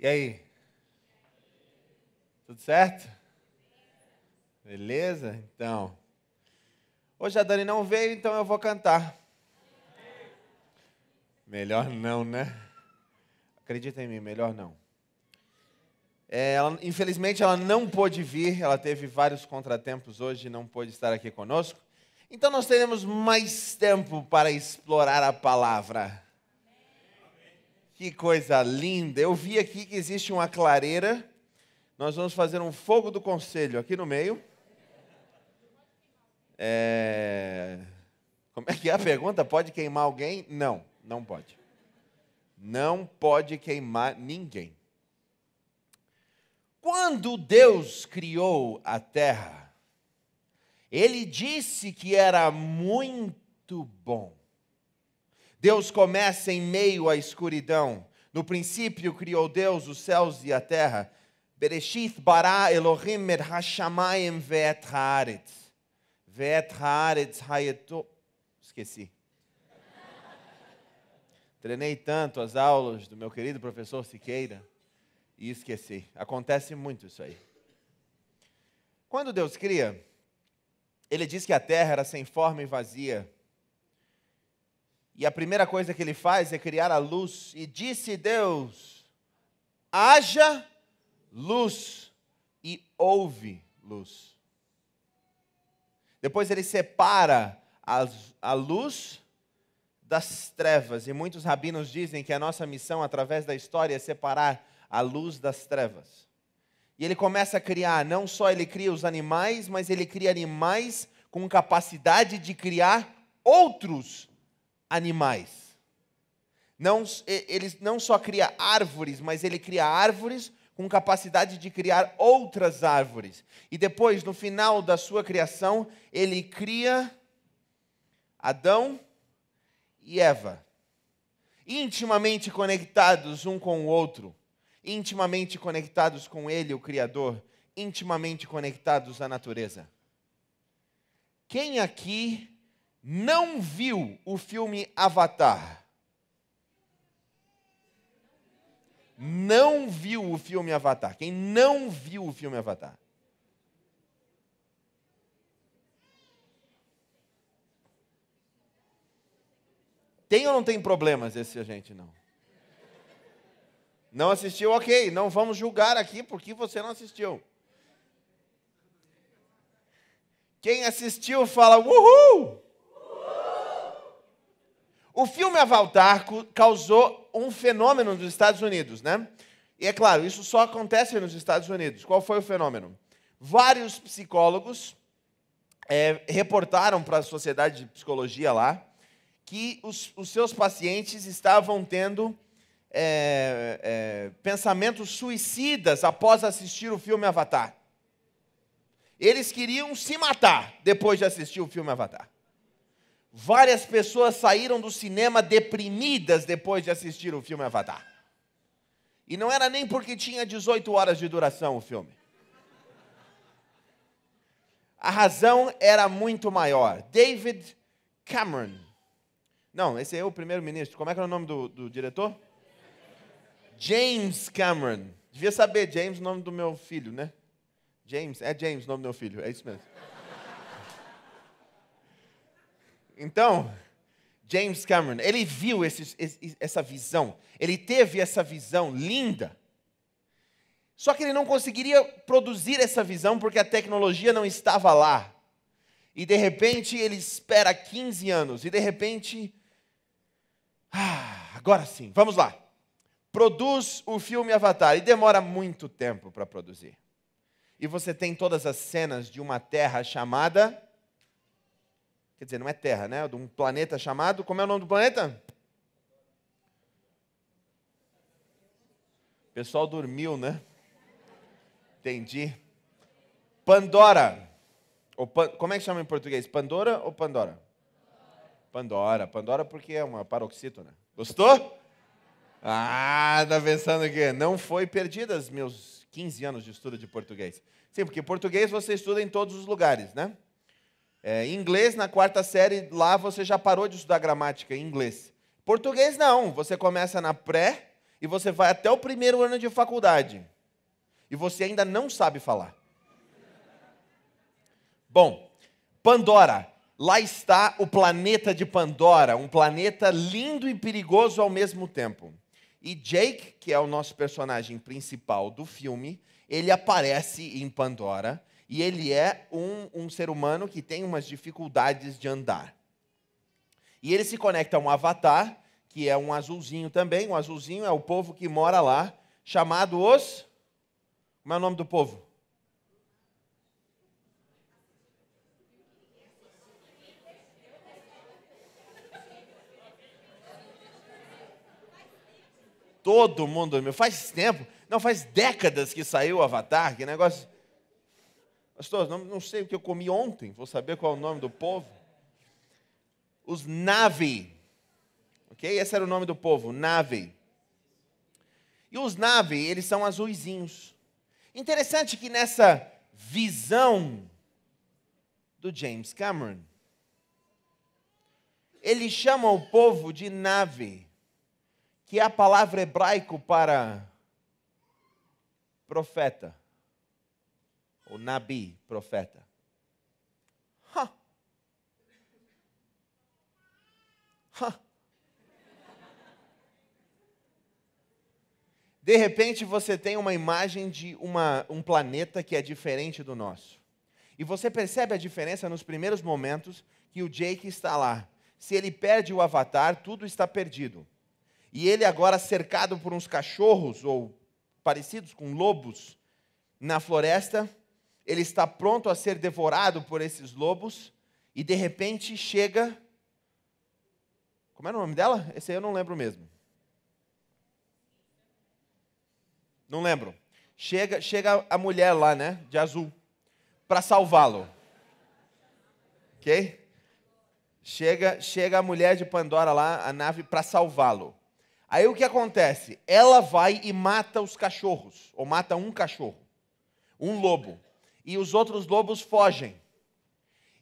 E aí? Tudo certo? Beleza? Então. Hoje a Dani não veio, então eu vou cantar. Melhor não, né? Acredita em mim, melhor não. É, ela, infelizmente ela não pôde vir, ela teve vários contratempos hoje, e não pôde estar aqui conosco. Então nós teremos mais tempo para explorar a palavra. Que coisa linda! Eu vi aqui que existe uma clareira. Nós vamos fazer um fogo do conselho aqui no meio. É... Como é que é a pergunta? Pode queimar alguém? Não, não pode. Não pode queimar ninguém. Quando Deus criou a terra, ele disse que era muito bom. Deus começa em meio à escuridão. No princípio criou Deus os céus e a terra. Bereshith bara Elohim et hashamayim ve'et haaretz. Ve'et haaretz hayeto... Esqueci. Treinei tanto as aulas do meu querido professor Siqueira e esqueci. Acontece muito isso aí. Quando Deus cria, ele diz que a terra era sem forma e vazia e a primeira coisa que ele faz é criar a luz. E disse Deus: haja luz e houve luz. Depois ele separa as, a luz das trevas. E muitos rabinos dizem que a nossa missão através da história é separar a luz das trevas. E ele começa a criar, não só ele cria os animais, mas ele cria animais com capacidade de criar outros animais. Não, ele não só cria árvores, mas ele cria árvores com capacidade de criar outras árvores. E depois, no final da sua criação, ele cria Adão e Eva, intimamente conectados um com o outro, intimamente conectados com ele, o Criador, intimamente conectados à natureza. Quem aqui não viu o filme Avatar? Não viu o filme Avatar? Quem não viu o filme Avatar? Tem ou não tem problemas esse gente não? Não assistiu, ok. Não vamos julgar aqui porque você não assistiu. Quem assistiu fala, uhul! O filme Avatar causou um fenômeno nos Estados Unidos, né? E é claro, isso só acontece nos Estados Unidos. Qual foi o fenômeno? Vários psicólogos é, reportaram para a Sociedade de Psicologia lá que os, os seus pacientes estavam tendo é, é, pensamentos suicidas após assistir o filme Avatar. Eles queriam se matar depois de assistir o filme Avatar. Várias pessoas saíram do cinema deprimidas depois de assistir o filme Avatar. E não era nem porque tinha 18 horas de duração o filme. A razão era muito maior. David Cameron. Não, esse é o primeiro-ministro. Como é que era o nome do, do diretor? James Cameron. Devia saber, James, o nome do meu filho, né? James, é James o nome do meu filho, é isso mesmo. Então, James Cameron, ele viu esse, esse, essa visão, ele teve essa visão linda. Só que ele não conseguiria produzir essa visão porque a tecnologia não estava lá. E de repente ele espera 15 anos, e de repente. Ah, agora sim, vamos lá. Produz o filme Avatar, e demora muito tempo para produzir. E você tem todas as cenas de uma terra chamada quer dizer, não é Terra, né? De um planeta chamado. Como é o nome do planeta? O pessoal dormiu, né? Entendi. Pandora. Ou pan... Como é que chama em português? Pandora ou Pandora? Pandora. Pandora porque é uma paroxítona. Gostou? Ah, tá pensando que não foi perdidas meus 15 anos de estudo de português. Sim, porque português você estuda em todos os lugares, né? É, inglês, na quarta série, lá você já parou de estudar gramática em inglês. Português, não. Você começa na pré e você vai até o primeiro ano de faculdade. E você ainda não sabe falar. Bom, Pandora. Lá está o planeta de Pandora, um planeta lindo e perigoso ao mesmo tempo. E Jake, que é o nosso personagem principal do filme, ele aparece em Pandora e ele é um, um ser humano que tem umas dificuldades de andar. E ele se conecta a um avatar, que é um azulzinho também. O azulzinho é o povo que mora lá, chamado os. Como é o nome do povo? Todo mundo, meu, faz tempo, não faz décadas que saiu o Avatar, que negócio Pastor, não, não sei o que eu comi ontem, vou saber qual é o nome do povo. Os Nave, ok? Esse era o nome do povo, Nave. E os Nave, eles são azuizinhos. Interessante que nessa visão do James Cameron, ele chama o povo de Nave, que é a palavra hebraico para profeta. O Nabi, profeta. Ha. Ha. De repente você tem uma imagem de uma, um planeta que é diferente do nosso. E você percebe a diferença nos primeiros momentos que o Jake está lá. Se ele perde o avatar, tudo está perdido. E ele agora cercado por uns cachorros ou parecidos com lobos na floresta, ele está pronto a ser devorado por esses lobos, e de repente chega. Como era o nome dela? Esse aí eu não lembro mesmo. Não lembro. Chega, chega a mulher lá, né? De azul. Para salvá-lo. Ok? Chega, chega a mulher de Pandora lá, a nave, para salvá-lo. Aí o que acontece? Ela vai e mata os cachorros. Ou mata um cachorro. Um lobo e os outros lobos fogem.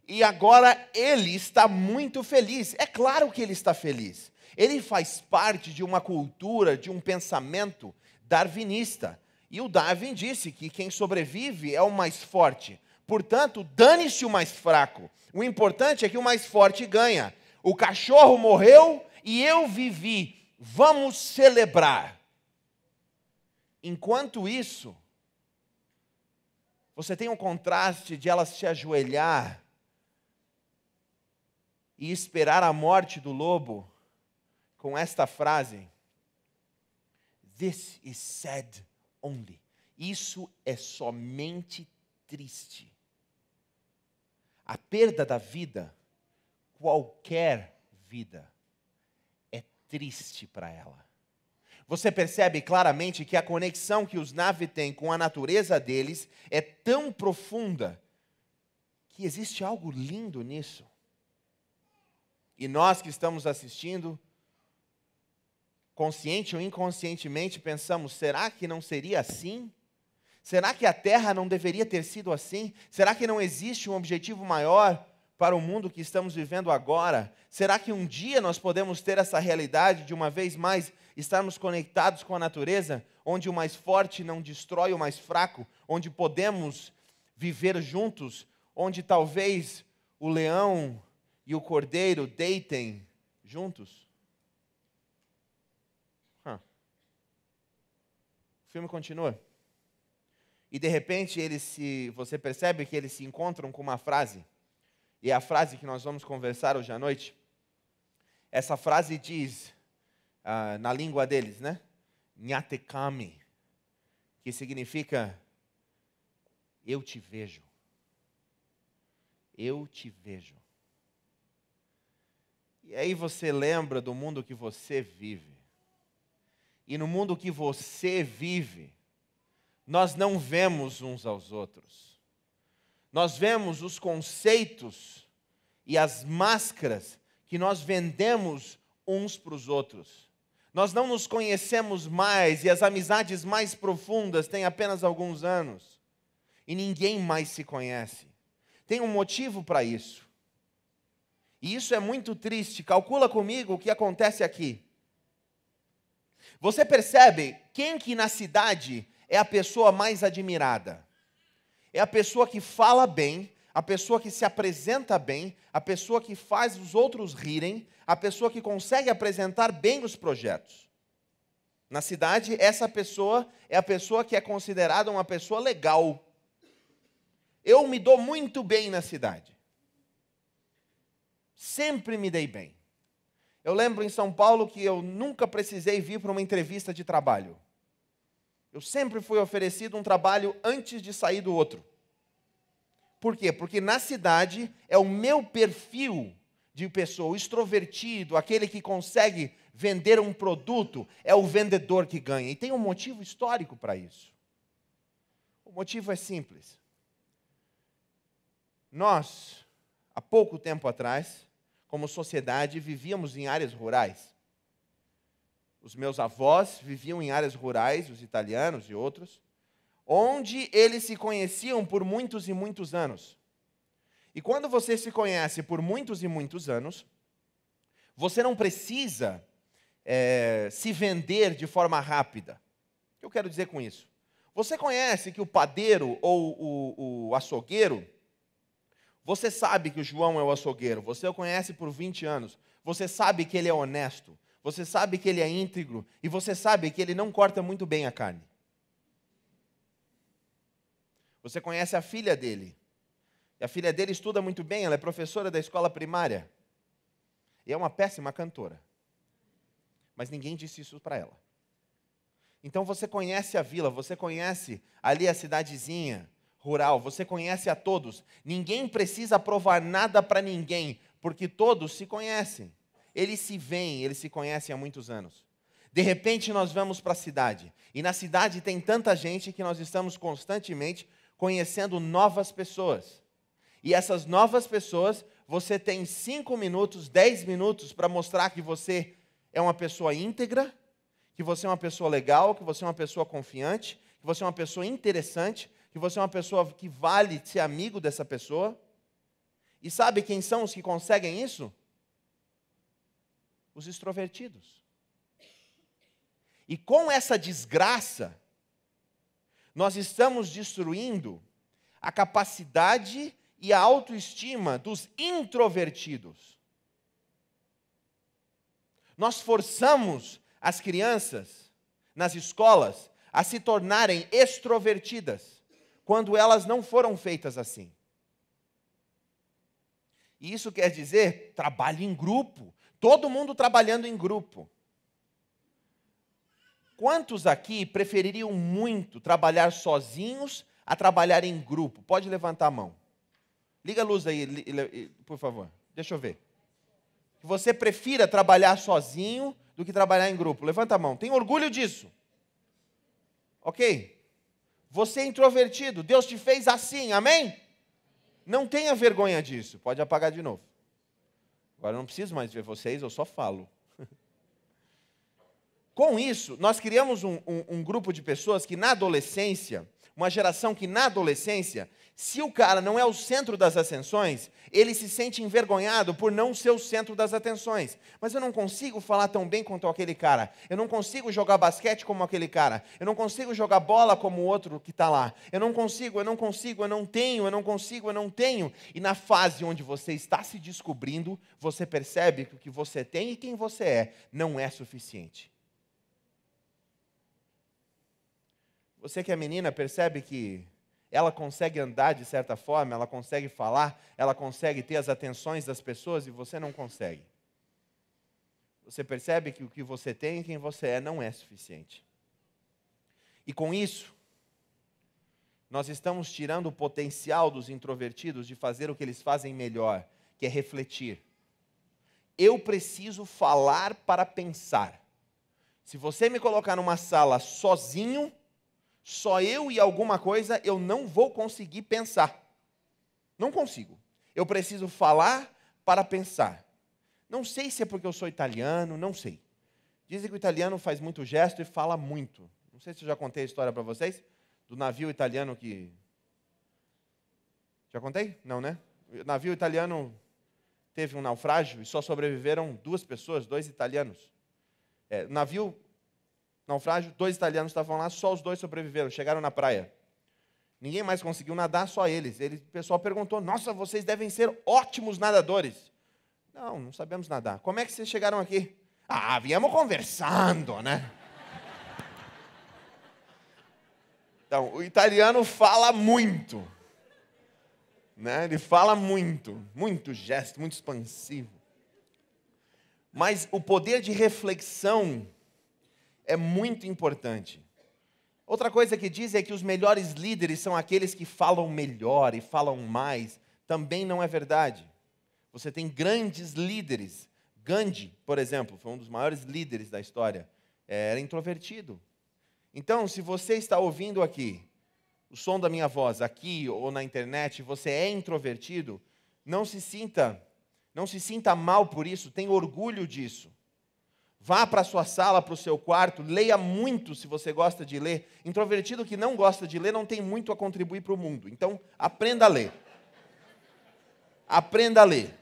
E agora ele está muito feliz. É claro que ele está feliz. Ele faz parte de uma cultura, de um pensamento darwinista. E o Darwin disse que quem sobrevive é o mais forte. Portanto, dane-se o mais fraco. O importante é que o mais forte ganha. O cachorro morreu e eu vivi. Vamos celebrar. Enquanto isso, você tem um contraste de ela se ajoelhar e esperar a morte do lobo com esta frase: This is sad only. Isso é somente triste. A perda da vida, qualquer vida, é triste para ela. Você percebe claramente que a conexão que os Nave têm com a natureza deles é tão profunda que existe algo lindo nisso. E nós que estamos assistindo, consciente ou inconscientemente, pensamos: será que não seria assim? Será que a Terra não deveria ter sido assim? Será que não existe um objetivo maior? para o mundo que estamos vivendo agora? Será que um dia nós podemos ter essa realidade de uma vez mais estarmos conectados com a natureza, onde o mais forte não destrói o mais fraco, onde podemos viver juntos, onde talvez o leão e o cordeiro deitem juntos? O filme continua. E de repente eles se, você percebe que eles se encontram com uma frase e é a frase que nós vamos conversar hoje à noite. Essa frase diz, uh, na língua deles, né? Nyatekami, que significa eu te vejo. Eu te vejo. E aí você lembra do mundo que você vive. E no mundo que você vive, nós não vemos uns aos outros nós vemos os conceitos e as máscaras que nós vendemos uns para os outros. Nós não nos conhecemos mais e as amizades mais profundas têm apenas alguns anos e ninguém mais se conhece. Tem um motivo para isso. E isso é muito triste. Calcula comigo o que acontece aqui. Você percebe quem que na cidade é a pessoa mais admirada? é a pessoa que fala bem, a pessoa que se apresenta bem, a pessoa que faz os outros rirem, a pessoa que consegue apresentar bem os projetos. Na cidade, essa pessoa é a pessoa que é considerada uma pessoa legal. Eu me dou muito bem na cidade. Sempre me dei bem. Eu lembro em São Paulo que eu nunca precisei vir para uma entrevista de trabalho. Eu sempre fui oferecido um trabalho antes de sair do outro. Por quê? Porque na cidade é o meu perfil de pessoa, o extrovertido, aquele que consegue vender um produto, é o vendedor que ganha. E tem um motivo histórico para isso. O motivo é simples. Nós, há pouco tempo atrás, como sociedade, vivíamos em áreas rurais. Os meus avós viviam em áreas rurais, os italianos e outros, onde eles se conheciam por muitos e muitos anos. E quando você se conhece por muitos e muitos anos, você não precisa é, se vender de forma rápida. O que eu quero dizer com isso? Você conhece que o padeiro ou o, o açougueiro, você sabe que o João é o açougueiro, você o conhece por 20 anos, você sabe que ele é honesto, você sabe que ele é íntegro e você sabe que ele não corta muito bem a carne. Você conhece a filha dele. E a filha dele estuda muito bem, ela é professora da escola primária. E é uma péssima cantora. Mas ninguém disse isso para ela. Então você conhece a vila, você conhece ali a cidadezinha rural, você conhece a todos. Ninguém precisa provar nada para ninguém, porque todos se conhecem eles se veem, eles se conhecem há muitos anos. De repente nós vamos para a cidade, e na cidade tem tanta gente que nós estamos constantemente conhecendo novas pessoas. E essas novas pessoas, você tem 5 minutos, 10 minutos para mostrar que você é uma pessoa íntegra, que você é uma pessoa legal, que você é uma pessoa confiante, que você é uma pessoa interessante, que você é uma pessoa que vale ser amigo dessa pessoa. E sabe quem são os que conseguem isso? os extrovertidos. E com essa desgraça, nós estamos destruindo a capacidade e a autoestima dos introvertidos. Nós forçamos as crianças nas escolas a se tornarem extrovertidas, quando elas não foram feitas assim. E isso quer dizer trabalho em grupo, Todo mundo trabalhando em grupo. Quantos aqui prefeririam muito trabalhar sozinhos a trabalhar em grupo? Pode levantar a mão. Liga a luz aí, por favor. Deixa eu ver. Que você prefira trabalhar sozinho do que trabalhar em grupo. Levanta a mão. Tem orgulho disso? Ok? Você é introvertido. Deus te fez assim. Amém? Não tenha vergonha disso. Pode apagar de novo. Agora eu não preciso mais ver vocês, eu só falo. Com isso, nós criamos um, um, um grupo de pessoas que na adolescência, uma geração que na adolescência se o cara não é o centro das ascensões, ele se sente envergonhado por não ser o centro das atenções. Mas eu não consigo falar tão bem quanto aquele cara. Eu não consigo jogar basquete como aquele cara. Eu não consigo jogar bola como o outro que está lá. Eu não consigo, eu não consigo, eu não tenho, eu não consigo, eu não tenho. E na fase onde você está se descobrindo, você percebe que o que você tem e quem você é não é suficiente. Você que é menina, percebe que ela consegue andar de certa forma, ela consegue falar, ela consegue ter as atenções das pessoas e você não consegue. Você percebe que o que você tem e quem você é não é suficiente. E com isso, nós estamos tirando o potencial dos introvertidos de fazer o que eles fazem melhor, que é refletir. Eu preciso falar para pensar. Se você me colocar numa sala sozinho, só eu e alguma coisa, eu não vou conseguir pensar. Não consigo. Eu preciso falar para pensar. Não sei se é porque eu sou italiano, não sei. Dizem que o italiano faz muito gesto e fala muito. Não sei se eu já contei a história para vocês do navio italiano que. Já contei? Não, né? O navio italiano teve um naufrágio e só sobreviveram duas pessoas, dois italianos. É, o navio naufrágio, dois italianos estavam lá, só os dois sobreviveram, chegaram na praia. Ninguém mais conseguiu nadar, só eles. Ele, o pessoal perguntou: Nossa, vocês devem ser ótimos nadadores. Não, não sabemos nadar. Como é que vocês chegaram aqui? Ah, viemos conversando, né? Então, o italiano fala muito. Né? Ele fala muito, muito gesto, muito expansivo. Mas o poder de reflexão é muito importante. Outra coisa que diz é que os melhores líderes são aqueles que falam melhor e falam mais. Também não é verdade. Você tem grandes líderes. Gandhi, por exemplo, foi um dos maiores líderes da história. Era introvertido. Então, se você está ouvindo aqui o som da minha voz, aqui ou na internet, você é introvertido, não se sinta, não se sinta mal por isso, tenha orgulho disso. Vá para a sua sala, para o seu quarto, leia muito se você gosta de ler. Introvertido que não gosta de ler não tem muito a contribuir para o mundo. Então, aprenda a ler. Aprenda a ler.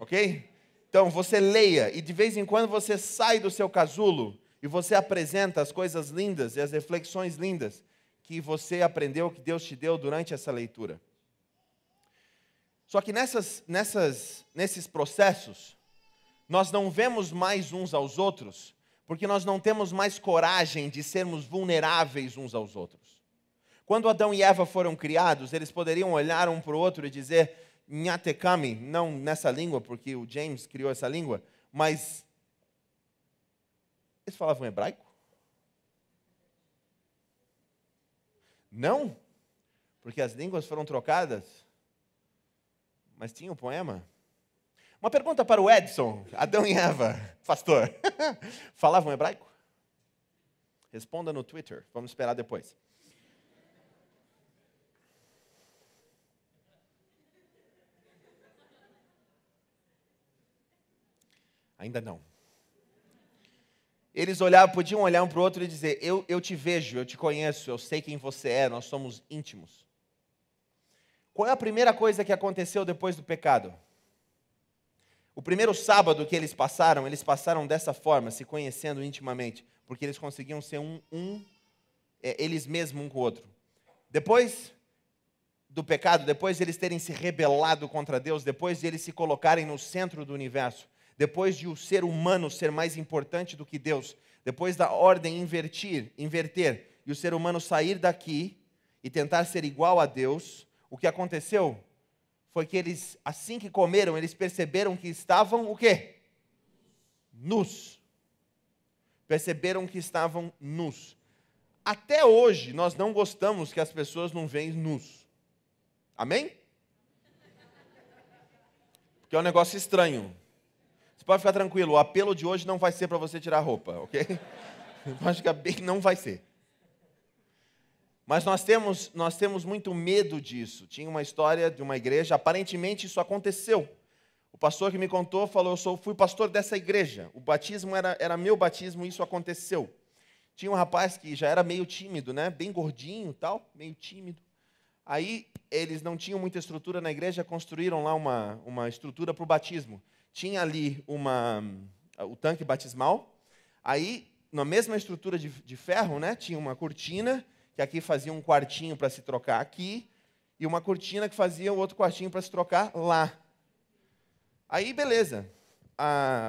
Ok? Então, você leia e de vez em quando você sai do seu casulo e você apresenta as coisas lindas e as reflexões lindas que você aprendeu, que Deus te deu durante essa leitura. Só que nessas, nessas, nesses processos, nós não vemos mais uns aos outros porque nós não temos mais coragem de sermos vulneráveis uns aos outros. Quando Adão e Eva foram criados, eles poderiam olhar um para o outro e dizer Nhatekami, não nessa língua, porque o James criou essa língua, mas eles falavam hebraico? Não, porque as línguas foram trocadas. Mas tinha um poema. Uma pergunta para o Edson, Adão e Eva, pastor. Falavam hebraico? Responda no Twitter, vamos esperar depois. Ainda não. Eles olhavam, podiam olhar um para o outro e dizer: eu, eu te vejo, eu te conheço, eu sei quem você é, nós somos íntimos. Qual é a primeira coisa que aconteceu depois do pecado? O primeiro sábado que eles passaram, eles passaram dessa forma, se conhecendo intimamente, porque eles conseguiam ser um, um é, eles mesmos um com o outro. Depois do pecado, depois de eles terem se rebelado contra Deus, depois de eles se colocarem no centro do universo, depois de o ser humano ser mais importante do que Deus, depois da ordem invertir, inverter, e o ser humano sair daqui e tentar ser igual a Deus, o que aconteceu? foi que eles, assim que comeram, eles perceberam que estavam o quê? Nus. Perceberam que estavam nus. Até hoje, nós não gostamos que as pessoas não venham nus. Amém? Porque é um negócio estranho. Você pode ficar tranquilo, o apelo de hoje não vai ser para você tirar a roupa, ok? acho ficar bem, não vai ser. Mas nós temos, nós temos muito medo disso. Tinha uma história de uma igreja, aparentemente isso aconteceu. O pastor que me contou falou: Eu sou, fui pastor dessa igreja. O batismo era, era meu batismo e isso aconteceu. Tinha um rapaz que já era meio tímido, né? bem gordinho tal, meio tímido. Aí eles não tinham muita estrutura na igreja, construíram lá uma, uma estrutura para o batismo. Tinha ali uma, o tanque batismal. Aí, na mesma estrutura de, de ferro, né? tinha uma cortina que aqui fazia um quartinho para se trocar aqui, e uma cortina que fazia outro quartinho para se trocar lá. Aí, beleza.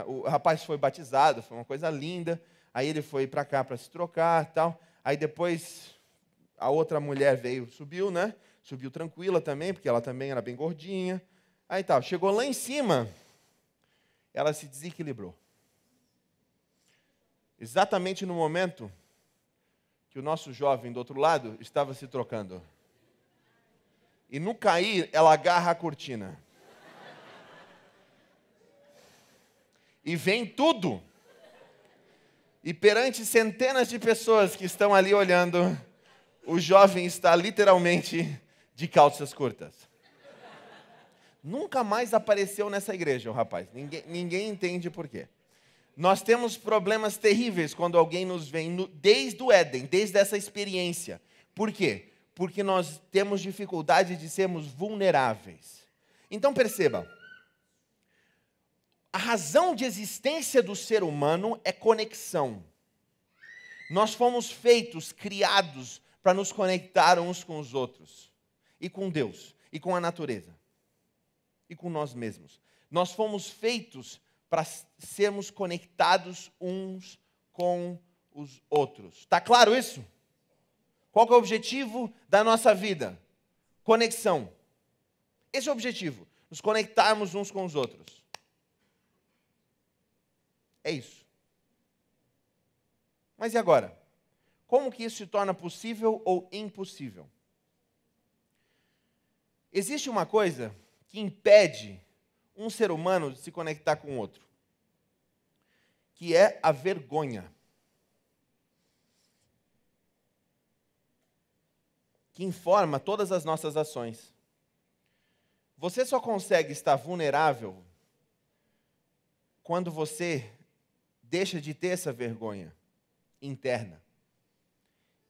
o rapaz foi batizado, foi uma coisa linda. Aí ele foi para cá para se trocar tal. Aí depois a outra mulher veio, subiu, né? Subiu tranquila também, porque ela também era bem gordinha. Aí tal. Chegou lá em cima, ela se desequilibrou. Exatamente no momento que o nosso jovem do outro lado estava se trocando. E no cair, ela agarra a cortina. E vem tudo. E perante centenas de pessoas que estão ali olhando, o jovem está literalmente de calças curtas. Nunca mais apareceu nessa igreja o rapaz. Ninguém, ninguém entende por quê. Nós temos problemas terríveis quando alguém nos vem no, desde o Éden, desde essa experiência. Por quê? Porque nós temos dificuldade de sermos vulneráveis. Então perceba, a razão de existência do ser humano é conexão. Nós fomos feitos, criados para nos conectar uns com os outros e com Deus e com a natureza e com nós mesmos. Nós fomos feitos para sermos conectados uns com os outros. Está claro isso? Qual é o objetivo da nossa vida? Conexão. Esse é o objetivo, nos conectarmos uns com os outros. É isso. Mas e agora? Como que isso se torna possível ou impossível? Existe uma coisa que impede um ser humano de se conectar com outro, que é a vergonha. Que informa todas as nossas ações. Você só consegue estar vulnerável quando você deixa de ter essa vergonha interna.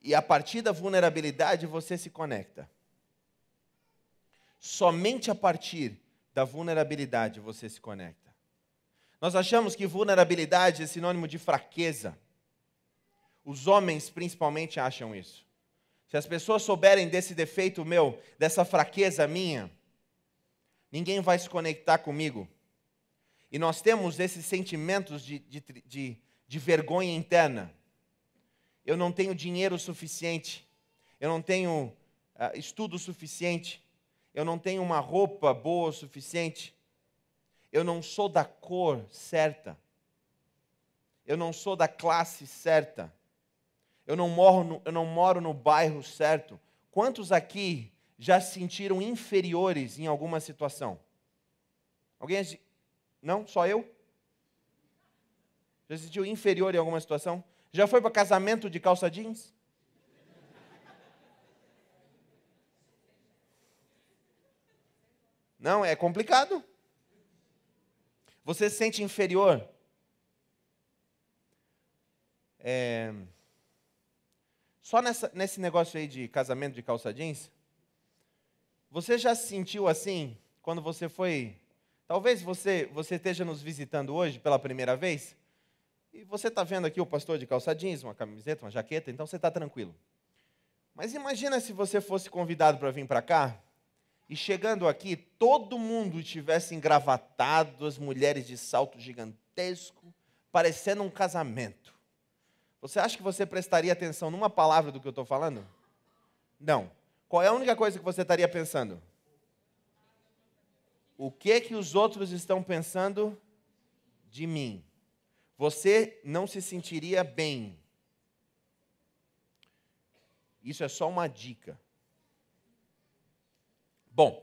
E a partir da vulnerabilidade você se conecta. Somente a partir da vulnerabilidade você se conecta. Nós achamos que vulnerabilidade é sinônimo de fraqueza. Os homens principalmente acham isso. Se as pessoas souberem desse defeito meu, dessa fraqueza minha, ninguém vai se conectar comigo. E nós temos esses sentimentos de, de, de, de vergonha interna. Eu não tenho dinheiro suficiente, eu não tenho uh, estudo suficiente, eu não tenho uma roupa boa o suficiente, eu não sou da cor certa, eu não sou da classe certa, eu não moro no, eu não moro no bairro certo. Quantos aqui já se sentiram inferiores em alguma situação? Alguém? Não? Só eu? Já se sentiu inferior em alguma situação? Já foi para casamento de calça jeans? Não, é complicado. Você se sente inferior. É... Só nessa, nesse negócio aí de casamento de calça jeans, você já se sentiu assim quando você foi. Talvez você, você esteja nos visitando hoje pela primeira vez, e você está vendo aqui o pastor de calça jeans, uma camiseta, uma jaqueta, então você está tranquilo. Mas imagina se você fosse convidado para vir para cá e chegando aqui, todo mundo tivesse engravatado, as mulheres de salto gigantesco, parecendo um casamento. Você acha que você prestaria atenção numa palavra do que eu estou falando? Não. Qual é a única coisa que você estaria pensando? O que que os outros estão pensando de mim? Você não se sentiria bem. Isso é só uma dica. Bom,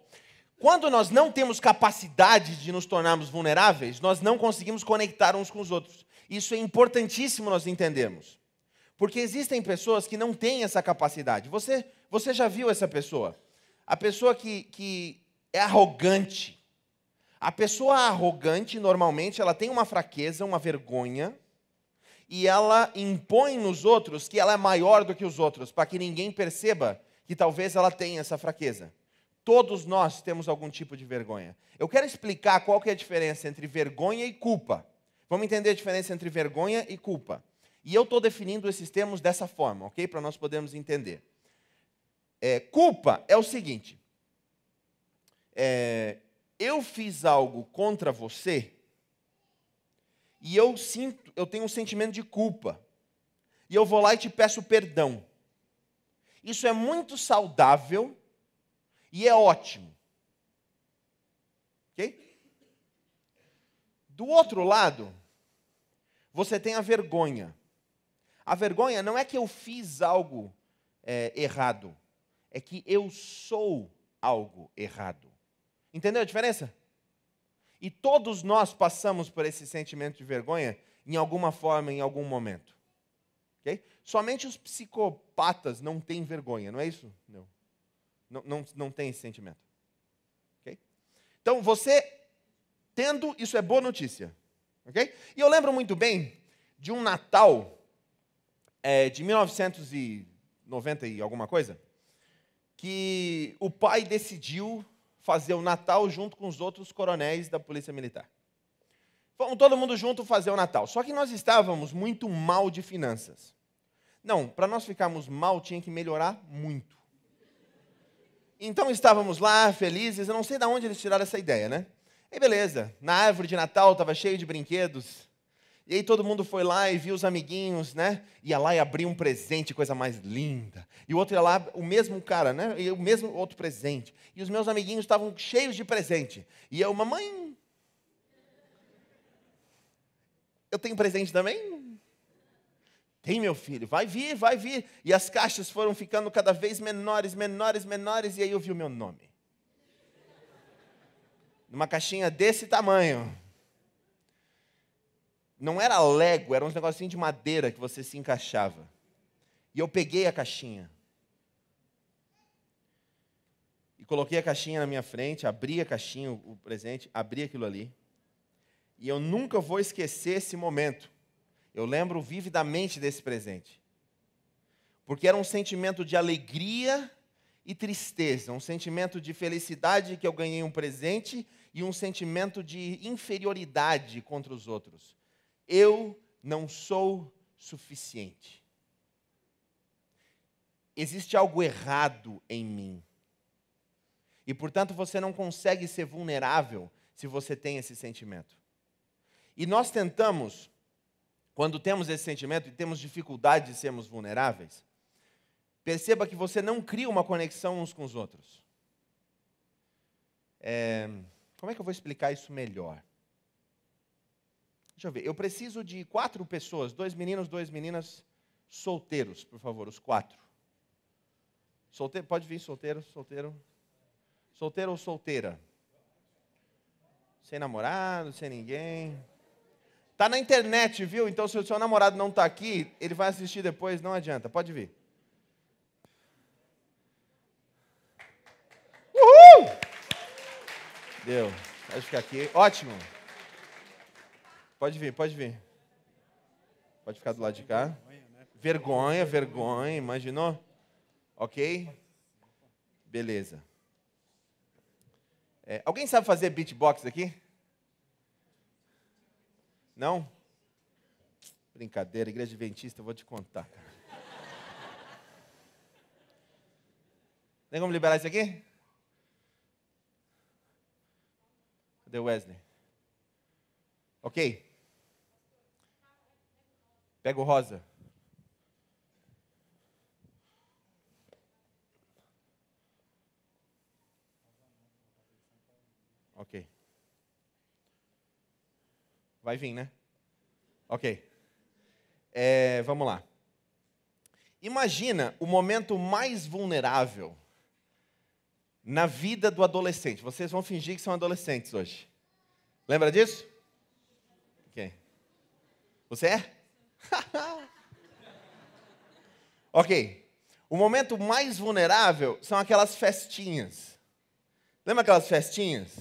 quando nós não temos capacidade de nos tornarmos vulneráveis, nós não conseguimos conectar uns com os outros. Isso é importantíssimo nós entendermos. Porque existem pessoas que não têm essa capacidade. Você, você já viu essa pessoa? A pessoa que, que é arrogante. A pessoa arrogante, normalmente, ela tem uma fraqueza, uma vergonha, e ela impõe nos outros que ela é maior do que os outros, para que ninguém perceba que talvez ela tenha essa fraqueza. Todos nós temos algum tipo de vergonha. Eu quero explicar qual que é a diferença entre vergonha e culpa. Vamos entender a diferença entre vergonha e culpa. E eu estou definindo esses termos dessa forma, ok? Para nós podermos entender. É, culpa é o seguinte: é, eu fiz algo contra você e eu sinto, eu tenho um sentimento de culpa. E eu vou lá e te peço perdão. Isso é muito saudável e é ótimo. Ok? Do outro lado, você tem a vergonha. A vergonha não é que eu fiz algo é, errado, é que eu sou algo errado. Entendeu a diferença? E todos nós passamos por esse sentimento de vergonha em alguma forma, em algum momento. Okay? Somente os psicopatas não têm vergonha, não é isso? Não não, não, não tem esse sentimento. Okay? Então, você tendo, isso é boa notícia. Okay? E eu lembro muito bem de um Natal é, de 1990 e alguma coisa, que o pai decidiu fazer o Natal junto com os outros coronéis da Polícia Militar. Vamos todo mundo junto fazer o Natal. Só que nós estávamos muito mal de finanças. Não, para nós ficarmos mal tinha que melhorar muito. Então estávamos lá, felizes, eu não sei de onde eles tiraram essa ideia, né? E beleza, na árvore de Natal estava cheio de brinquedos. E aí todo mundo foi lá e viu os amiguinhos, né? Ia lá e abriu um presente, coisa mais linda. E o outro ia lá, o mesmo cara, né? E o mesmo outro presente. E os meus amiguinhos estavam cheios de presente. E eu, mamãe, eu tenho presente também? Ei, meu filho, vai vir, vai vir. E as caixas foram ficando cada vez menores, menores, menores, e aí eu vi o meu nome. Numa caixinha desse tamanho. Não era lego, era uns negocinhos de madeira que você se encaixava. E eu peguei a caixinha. E coloquei a caixinha na minha frente, abri a caixinha, o presente, abri aquilo ali. E eu nunca vou esquecer esse momento eu lembro vividamente desse presente. Porque era um sentimento de alegria e tristeza, um sentimento de felicidade que eu ganhei um presente e um sentimento de inferioridade contra os outros. Eu não sou suficiente. Existe algo errado em mim. E portanto você não consegue ser vulnerável se você tem esse sentimento. E nós tentamos quando temos esse sentimento e temos dificuldade de sermos vulneráveis, perceba que você não cria uma conexão uns com os outros. É, como é que eu vou explicar isso melhor? Deixa eu ver. Eu preciso de quatro pessoas, dois meninos, duas meninas, solteiros, por favor, os quatro. Solteiro, pode vir solteiro, solteiro. Solteiro ou solteira? Sem namorado, sem ninguém. Tá na internet, viu? Então, se o seu namorado não está aqui, ele vai assistir depois, não adianta. Pode vir. Uhul! Deu. Pode ficar aqui. Ótimo. Pode vir, pode vir. Pode ficar do lado de cá. Vergonha, vergonha, imaginou? Ok? Beleza. É, alguém sabe fazer beatbox aqui? Não? Brincadeira, igreja adventista, eu vou te contar. Tem como liberar isso aqui? Cadê Wesley? Ok. Pega o rosa. Vai vir, né? Ok. É, vamos lá. Imagina o momento mais vulnerável na vida do adolescente. Vocês vão fingir que são adolescentes hoje. Lembra disso? Quem? Você é? ok. O momento mais vulnerável são aquelas festinhas. Lembra aquelas festinhas?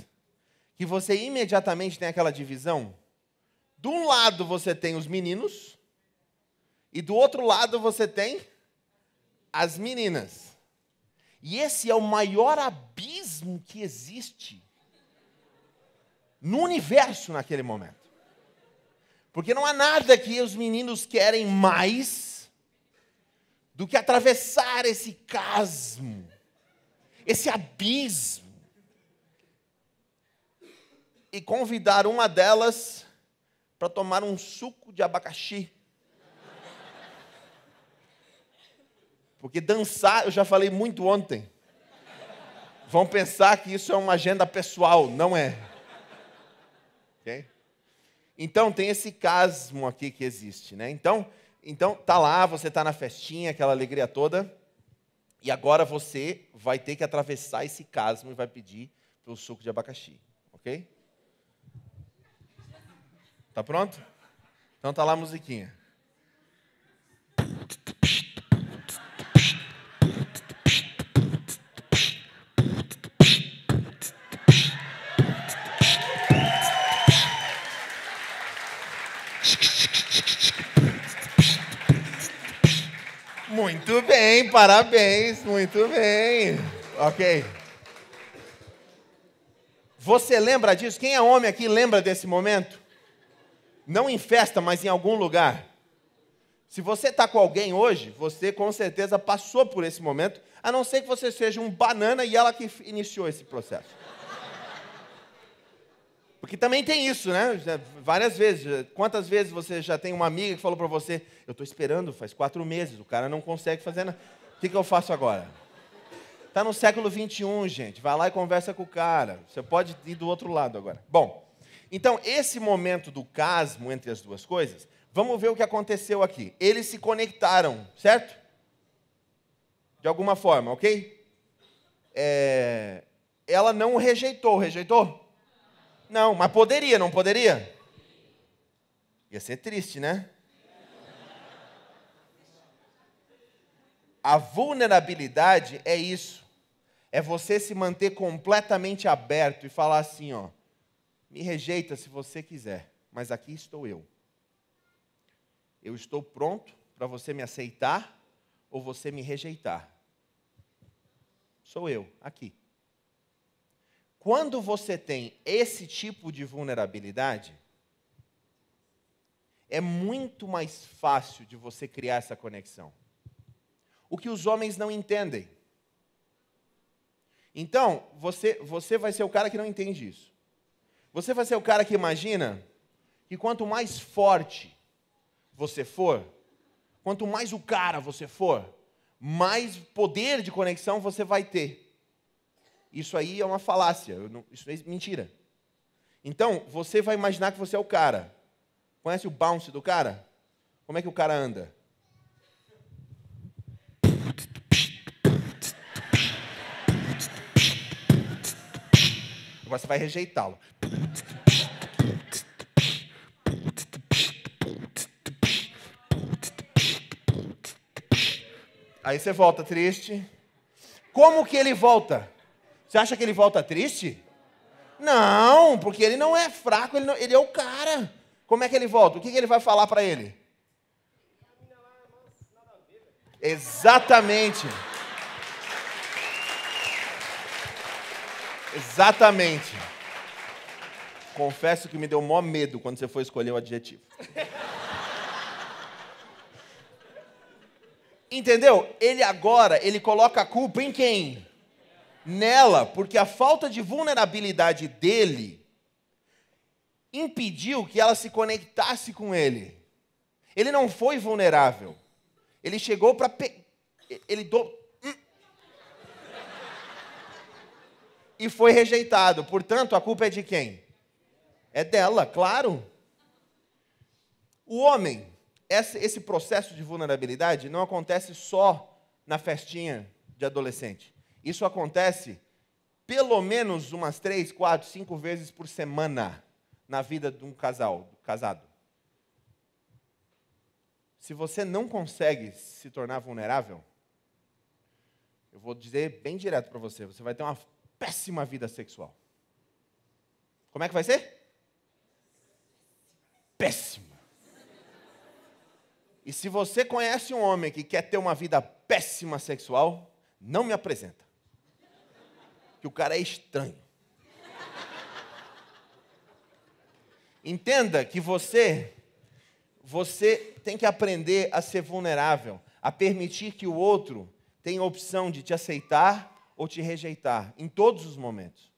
Que você imediatamente tem aquela divisão? de um lado você tem os meninos e do outro lado você tem as meninas. E esse é o maior abismo que existe no universo naquele momento. Porque não há nada que os meninos querem mais do que atravessar esse casmo, esse abismo, e convidar uma delas para tomar um suco de abacaxi. Porque dançar, eu já falei muito ontem. Vão pensar que isso é uma agenda pessoal, não é. Okay? Então tem esse casmo aqui que existe, né? Então, então tá lá, você tá na festinha, aquela alegria toda, e agora você vai ter que atravessar esse casmo e vai pedir pelo suco de abacaxi, ok? Tá pronto? Então tá lá a musiquinha. Muito bem, parabéns, muito bem. Ok. Você lembra disso? Quem é homem aqui lembra desse momento? Não em festa, mas em algum lugar. Se você está com alguém hoje, você com certeza passou por esse momento, a não ser que você seja um banana e ela que iniciou esse processo. Porque também tem isso, né? Várias vezes. Quantas vezes você já tem uma amiga que falou para você: Eu estou esperando faz quatro meses, o cara não consegue fazer nada. O que, que eu faço agora? Está no século XXI, gente. Vai lá e conversa com o cara. Você pode ir do outro lado agora. Bom. Então, esse momento do casmo entre as duas coisas, vamos ver o que aconteceu aqui. Eles se conectaram, certo? De alguma forma, ok? É... Ela não o rejeitou, rejeitou? Não, mas poderia, não poderia? Ia ser triste, né? A vulnerabilidade é isso. É você se manter completamente aberto e falar assim, ó. Me rejeita se você quiser, mas aqui estou eu. Eu estou pronto para você me aceitar ou você me rejeitar. Sou eu, aqui. Quando você tem esse tipo de vulnerabilidade, é muito mais fácil de você criar essa conexão. O que os homens não entendem. Então, você, você vai ser o cara que não entende isso. Você vai ser o cara que imagina que quanto mais forte você for, quanto mais o cara você for, mais poder de conexão você vai ter. Isso aí é uma falácia, não, isso é mentira. Então, você vai imaginar que você é o cara. Conhece o bounce do cara? Como é que o cara anda? Agora você vai rejeitá-lo. Aí você volta triste. Como que ele volta? Você acha que ele volta triste? Não, porque ele não é fraco, ele, não, ele é o cara. Como é que ele volta? O que, que ele vai falar para ele? Exatamente. Exatamente. Confesso que me deu mó medo quando você foi escolher o adjetivo. Entendeu? Ele agora, ele coloca a culpa em quem? Nela, porque a falta de vulnerabilidade dele impediu que ela se conectasse com ele. Ele não foi vulnerável. Ele chegou para pe... ele do... Hum, e foi rejeitado. Portanto, a culpa é de quem? É dela, claro. O homem esse processo de vulnerabilidade não acontece só na festinha de adolescente. Isso acontece pelo menos umas três, quatro, cinco vezes por semana na vida de um casal, casado. Se você não consegue se tornar vulnerável, eu vou dizer bem direto para você, você vai ter uma péssima vida sexual. Como é que vai ser? Péssima. E se você conhece um homem que quer ter uma vida péssima sexual, não me apresenta. Que o cara é estranho. Entenda que você você tem que aprender a ser vulnerável, a permitir que o outro tenha a opção de te aceitar ou te rejeitar em todos os momentos.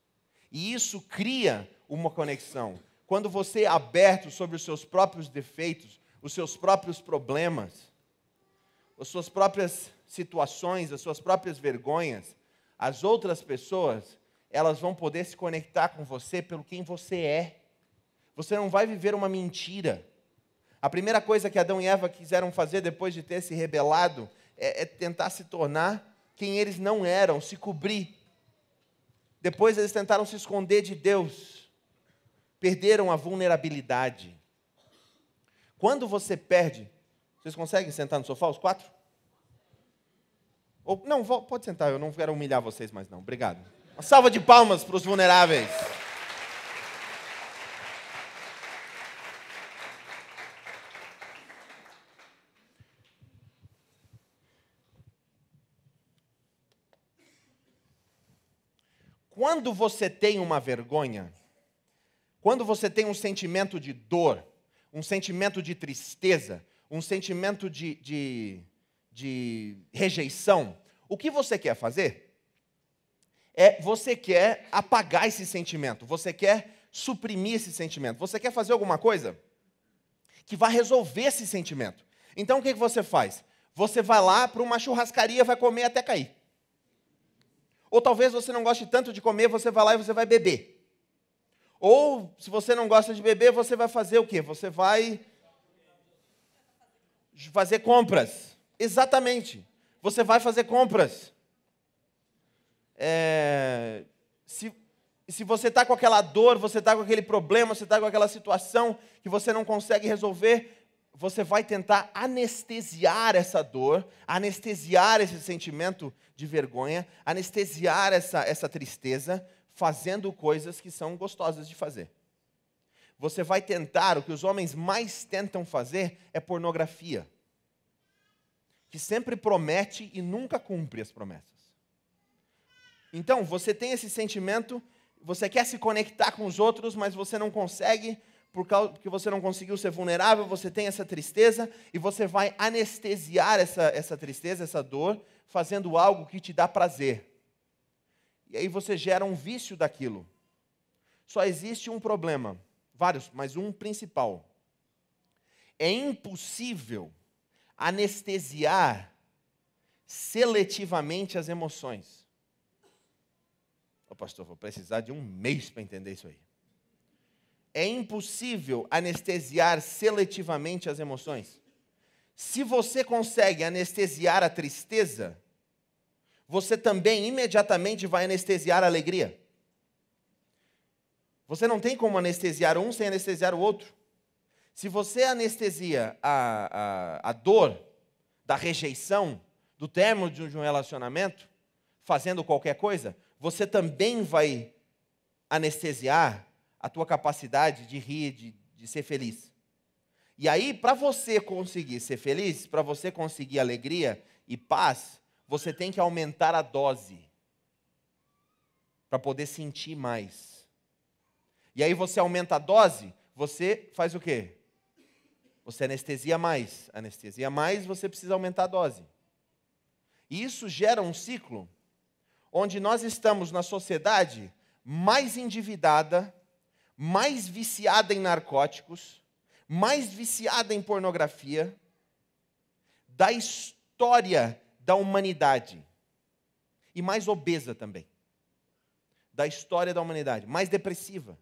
E isso cria uma conexão. Quando você é aberto sobre os seus próprios defeitos, os seus próprios problemas, as suas próprias situações, as suas próprias vergonhas, as outras pessoas, elas vão poder se conectar com você pelo quem você é. Você não vai viver uma mentira. A primeira coisa que Adão e Eva quiseram fazer depois de ter se rebelado é, é tentar se tornar quem eles não eram, se cobrir. Depois eles tentaram se esconder de Deus, perderam a vulnerabilidade. Quando você perde, vocês conseguem sentar no sofá, os quatro? Ou, não, pode sentar, eu não quero humilhar vocês mais, não. Obrigado. Uma salva de palmas para os vulneráveis. Quando você tem uma vergonha, quando você tem um sentimento de dor, um sentimento de tristeza, um sentimento de, de, de rejeição, o que você quer fazer? É, você quer apagar esse sentimento, você quer suprimir esse sentimento, você quer fazer alguma coisa que vá resolver esse sentimento. Então o que, que você faz? Você vai lá para uma churrascaria, vai comer até cair. Ou talvez você não goste tanto de comer, você vai lá e você vai beber. Ou, se você não gosta de beber, você vai fazer o quê? Você vai fazer compras. Exatamente. Você vai fazer compras. É... se, se você está com aquela dor, você está com aquele problema, você está com aquela situação que você não consegue resolver, você vai tentar anestesiar essa dor, anestesiar esse sentimento de vergonha, anestesiar essa, essa tristeza, fazendo coisas que são gostosas de fazer. Você vai tentar, o que os homens mais tentam fazer é pornografia, que sempre promete e nunca cumpre as promessas. Então, você tem esse sentimento, você quer se conectar com os outros, mas você não consegue, por causa que você não conseguiu ser vulnerável, você tem essa tristeza e você vai anestesiar essa, essa tristeza, essa dor, fazendo algo que te dá prazer e aí você gera um vício daquilo. Só existe um problema, vários, mas um principal. É impossível anestesiar seletivamente as emoções. Ô pastor, vou precisar de um mês para entender isso aí. É impossível anestesiar seletivamente as emoções. Se você consegue anestesiar a tristeza, você também imediatamente vai anestesiar a alegria. Você não tem como anestesiar um sem anestesiar o outro. Se você anestesia a, a, a dor da rejeição, do término de um relacionamento, fazendo qualquer coisa, você também vai anestesiar a tua capacidade de rir, de, de ser feliz. E aí, para você conseguir ser feliz, para você conseguir alegria e paz, você tem que aumentar a dose para poder sentir mais. E aí você aumenta a dose, você faz o quê? Você anestesia mais. Anestesia mais, você precisa aumentar a dose. E isso gera um ciclo onde nós estamos na sociedade mais endividada, mais viciada em narcóticos, mais viciada em pornografia, da história da humanidade. E mais obesa também. Da história da humanidade. Mais depressiva.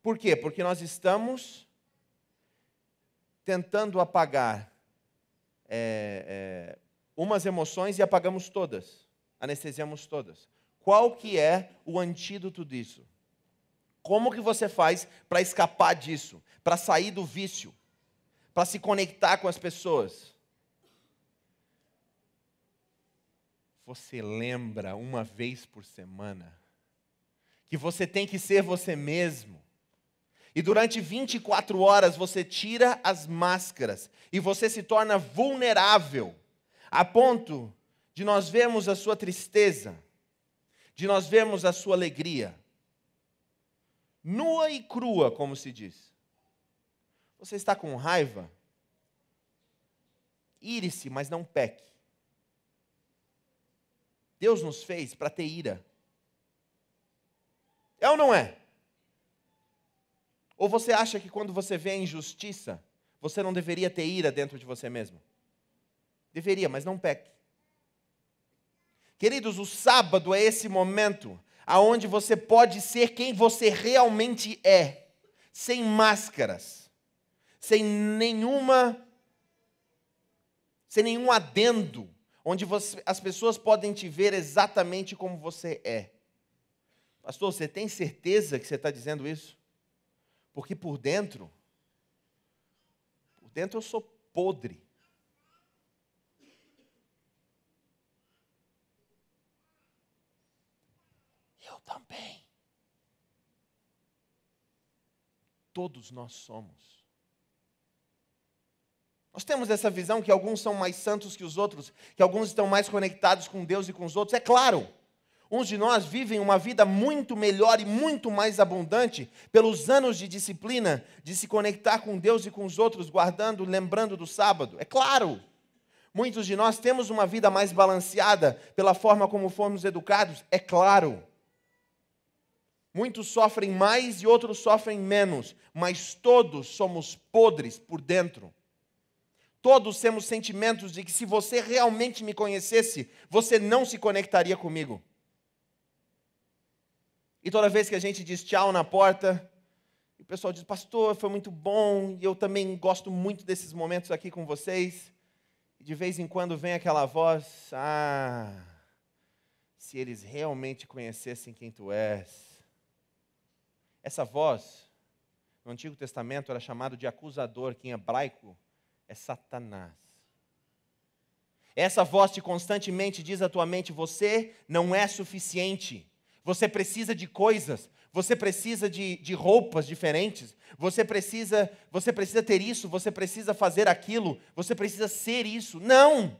Por quê? Porque nós estamos tentando apagar é, é, umas emoções e apagamos todas, anestesiamos todas. Qual que é o antídoto disso? Como que você faz para escapar disso, para sair do vício, para se conectar com as pessoas? você lembra uma vez por semana que você tem que ser você mesmo. E durante 24 horas você tira as máscaras e você se torna vulnerável, a ponto de nós vermos a sua tristeza, de nós vermos a sua alegria, nua e crua, como se diz. Você está com raiva? Ire-se, mas não peque. Deus nos fez para ter ira. É ou não é? Ou você acha que quando você vê a injustiça, você não deveria ter ira dentro de você mesmo? Deveria, mas não peque. Queridos, o sábado é esse momento aonde você pode ser quem você realmente é, sem máscaras, sem nenhuma sem nenhum adendo onde você, as pessoas podem te ver exatamente como você é. Pastor, você tem certeza que você está dizendo isso? Porque por dentro, por dentro eu sou podre. Eu também. Todos nós somos. Nós temos essa visão que alguns são mais santos que os outros, que alguns estão mais conectados com Deus e com os outros. É claro, uns de nós vivem uma vida muito melhor e muito mais abundante pelos anos de disciplina, de se conectar com Deus e com os outros, guardando, lembrando do sábado. É claro. Muitos de nós temos uma vida mais balanceada pela forma como fomos educados. É claro. Muitos sofrem mais e outros sofrem menos, mas todos somos podres por dentro. Todos temos sentimentos de que se você realmente me conhecesse, você não se conectaria comigo. E toda vez que a gente diz tchau na porta, o pessoal diz: Pastor, foi muito bom, e eu também gosto muito desses momentos aqui com vocês. E de vez em quando vem aquela voz: Ah, se eles realmente conhecessem quem tu és. Essa voz, no Antigo Testamento, era chamada de acusador, que em hebraico é Satanás. Essa voz te constantemente diz à tua mente: você não é suficiente. Você precisa de coisas, você precisa de, de roupas diferentes, você precisa, você precisa ter isso, você precisa fazer aquilo, você precisa ser isso. Não!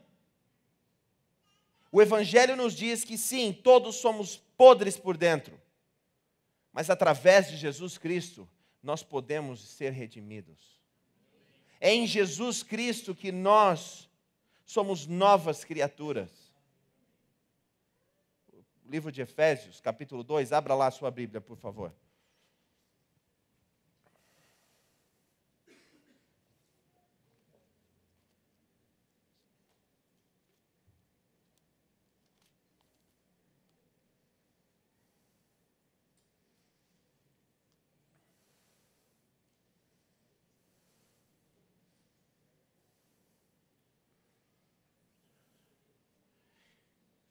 O Evangelho nos diz que sim, todos somos podres por dentro, mas através de Jesus Cristo, nós podemos ser redimidos. É em Jesus Cristo que nós somos novas criaturas. O livro de Efésios, capítulo 2, abra lá a sua Bíblia, por favor.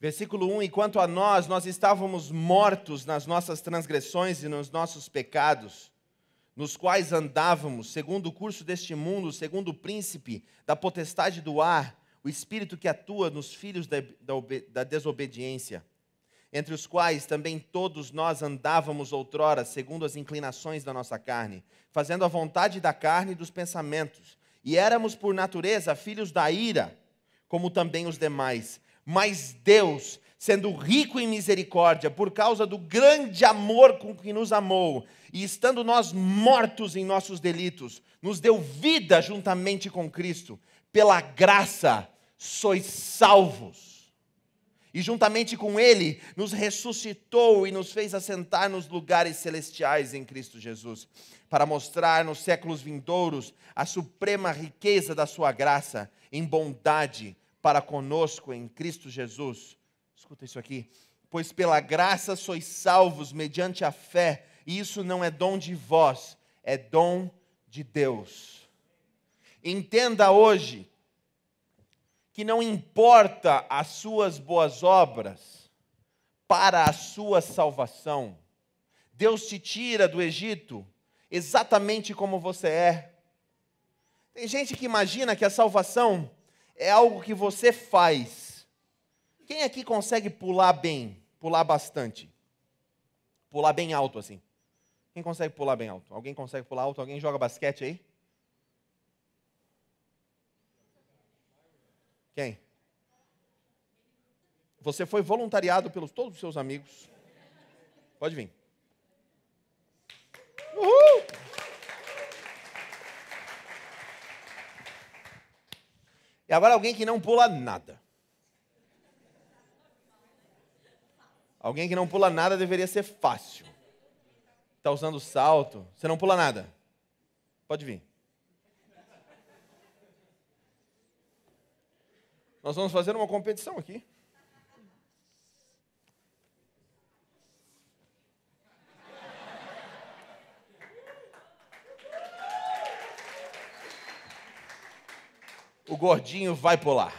Versículo 1: Enquanto a nós, nós estávamos mortos nas nossas transgressões e nos nossos pecados, nos quais andávamos, segundo o curso deste mundo, segundo o príncipe da potestade do ar, o espírito que atua nos filhos da, da, da desobediência, entre os quais também todos nós andávamos outrora, segundo as inclinações da nossa carne, fazendo a vontade da carne e dos pensamentos, e éramos por natureza filhos da ira, como também os demais. Mas Deus, sendo rico em misericórdia, por causa do grande amor com que nos amou, e estando nós mortos em nossos delitos, nos deu vida juntamente com Cristo. Pela graça sois salvos e juntamente com Ele nos ressuscitou e nos fez assentar nos lugares celestiais em Cristo Jesus, para mostrar nos séculos vindouros a suprema riqueza da Sua graça em bondade para conosco em Cristo Jesus. Escuta isso aqui. Pois pela graça sois salvos mediante a fé, e isso não é dom de vós, é dom de Deus. Entenda hoje que não importa as suas boas obras para a sua salvação. Deus te tira do Egito exatamente como você é. Tem gente que imagina que a salvação é algo que você faz. Quem aqui consegue pular bem? Pular bastante? Pular bem alto assim? Quem consegue pular bem alto? Alguém consegue pular alto? Alguém joga basquete aí? Quem? Você foi voluntariado pelos todos os seus amigos. Pode vir. Uhul! E agora alguém que não pula nada. Alguém que não pula nada deveria ser fácil. Está usando salto. Você não pula nada. Pode vir. Nós vamos fazer uma competição aqui. o gordinho vai pular.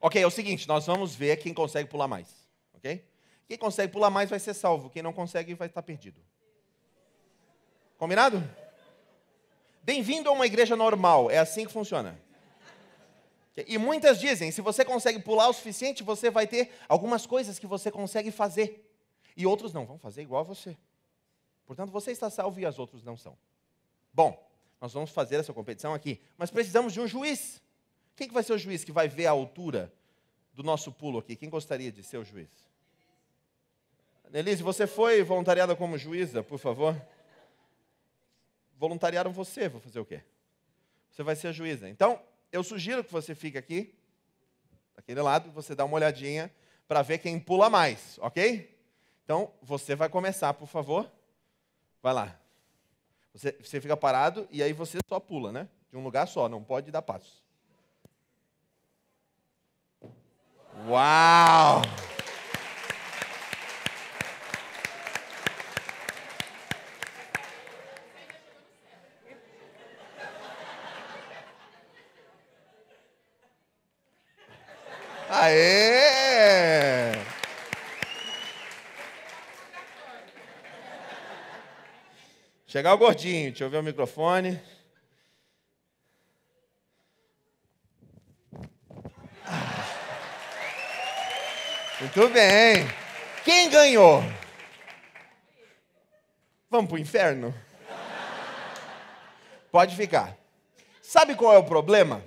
ok, é o seguinte, nós vamos ver quem consegue pular mais, ok? Quem consegue pular mais vai ser salvo, quem não consegue vai estar perdido. Combinado? Bem-vindo a uma igreja normal, é assim que funciona. E muitas dizem, se você consegue pular o suficiente, você vai ter algumas coisas que você consegue fazer. E outros não, vão fazer igual a você. Portanto, você está salvo e as outros não são. Bom, nós vamos fazer essa competição aqui, mas precisamos de um juiz. Quem que vai ser o juiz que vai ver a altura do nosso pulo aqui? Quem gostaria de ser o juiz? Nelise, você foi voluntariada como juíza, por favor? Voluntariaram você, vou fazer o quê? Você vai ser a juíza. Então, eu sugiro que você fique aqui, daquele lado, você dá uma olhadinha para ver quem pula mais, ok? Então, você vai começar, por favor. Vai lá. Você, você fica parado e aí você só pula, né? De um lugar só, não pode dar passos. Uau! Aê! Chegar o gordinho, deixa eu ver o microfone. Ah, muito bem. Quem ganhou? Vamos para o inferno? Pode ficar. Sabe qual é o problema?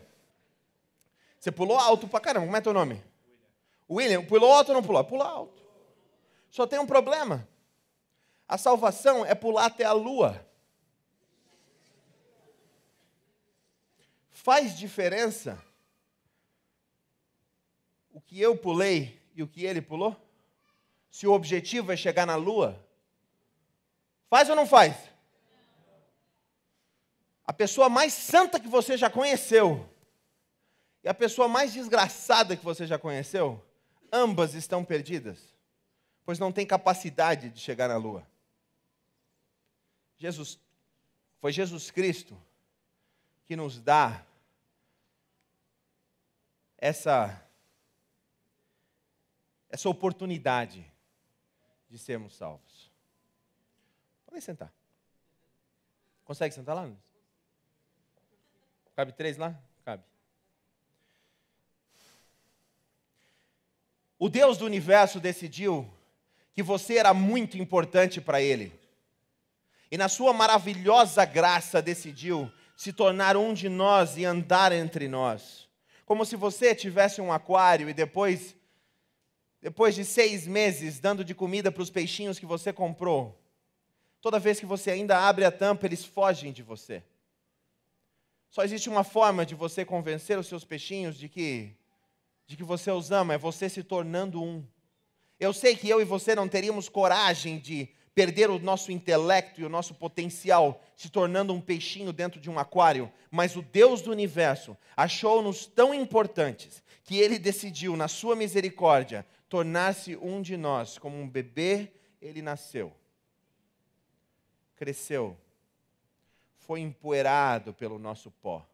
Você pulou alto pra caramba. Como é teu nome? William. William. Pulou alto ou não pulou? Pula alto. Só tem um problema. A salvação é pular até a lua. Faz diferença o que eu pulei e o que ele pulou? Se o objetivo é chegar na lua? Faz ou não faz? A pessoa mais santa que você já conheceu e a pessoa mais desgraçada que você já conheceu, ambas estão perdidas, pois não têm capacidade de chegar na lua. Jesus, foi Jesus Cristo que nos dá essa, essa oportunidade de sermos salvos. Vamos sentar. Consegue sentar lá? Cabe três lá? Cabe. O Deus do universo decidiu que você era muito importante para Ele e na sua maravilhosa graça decidiu se tornar um de nós e andar entre nós. Como se você tivesse um aquário e depois, depois de seis meses dando de comida para os peixinhos que você comprou, toda vez que você ainda abre a tampa, eles fogem de você. Só existe uma forma de você convencer os seus peixinhos de que, de que você os ama, é você se tornando um. Eu sei que eu e você não teríamos coragem de perder o nosso intelecto e o nosso potencial, se tornando um peixinho dentro de um aquário, mas o Deus do universo achou-nos tão importantes que ele decidiu, na sua misericórdia, tornar-se um de nós, como um bebê, ele nasceu, cresceu, foi empoeirado pelo nosso pó,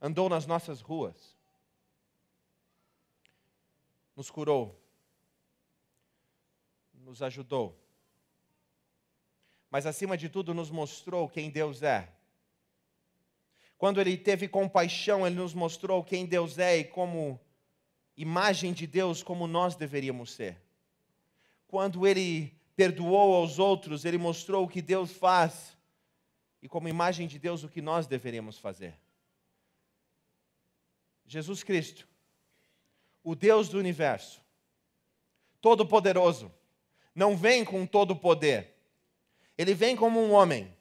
andou nas nossas ruas, nos curou nos ajudou. Mas acima de tudo, nos mostrou quem Deus é. Quando ele teve compaixão, ele nos mostrou quem Deus é e como imagem de Deus, como nós deveríamos ser. Quando ele perdoou aos outros, ele mostrou o que Deus faz e, como imagem de Deus, o que nós deveríamos fazer. Jesus Cristo, o Deus do universo, Todo-Poderoso, não vem com todo o poder. Ele vem como um homem,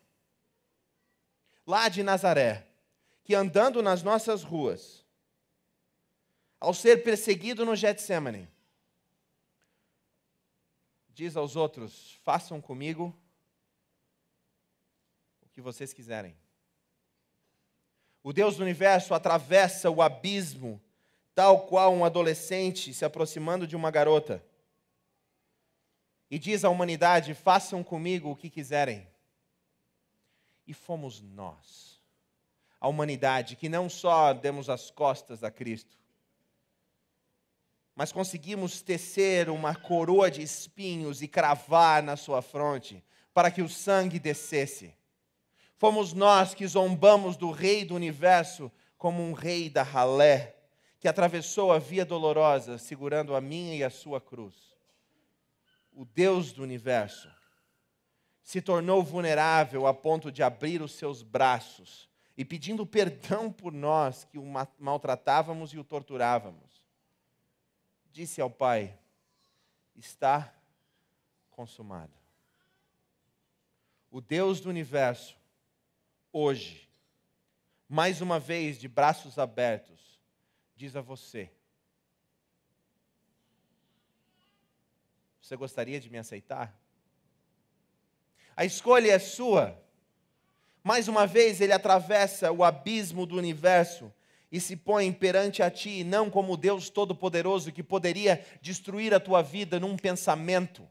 lá de Nazaré, que andando nas nossas ruas, ao ser perseguido no Getsemane, diz aos outros: façam comigo o que vocês quiserem. O Deus do universo atravessa o abismo, tal qual um adolescente se aproximando de uma garota e diz à humanidade: façam comigo o que quiserem. E fomos nós, a humanidade, que não só demos as costas a Cristo, mas conseguimos tecer uma coroa de espinhos e cravar na sua fronte, para que o sangue descesse. Fomos nós que zombamos do Rei do universo como um rei da ralé, que atravessou a via dolorosa, segurando a minha e a sua cruz o Deus do universo, se tornou vulnerável a ponto de abrir os seus braços e pedindo perdão por nós que o maltratávamos e o torturávamos. Disse ao Pai: Está consumado. O Deus do universo, hoje, mais uma vez de braços abertos, diz a você: Você gostaria de me aceitar? A escolha é sua. Mais uma vez, ele atravessa o abismo do universo e se põe perante a ti, não como Deus Todo-Poderoso que poderia destruir a tua vida num pensamento,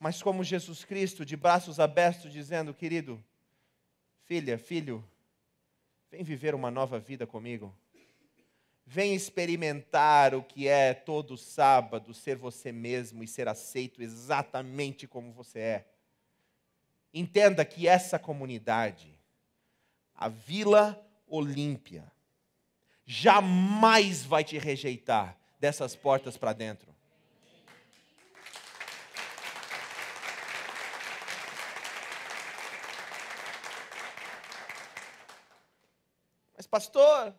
mas como Jesus Cristo, de braços abertos, dizendo: Querido, filha, filho, vem viver uma nova vida comigo. Venha experimentar o que é todo sábado ser você mesmo e ser aceito exatamente como você é. Entenda que essa comunidade, a Vila Olímpia, jamais vai te rejeitar dessas portas para dentro. Mas, pastor,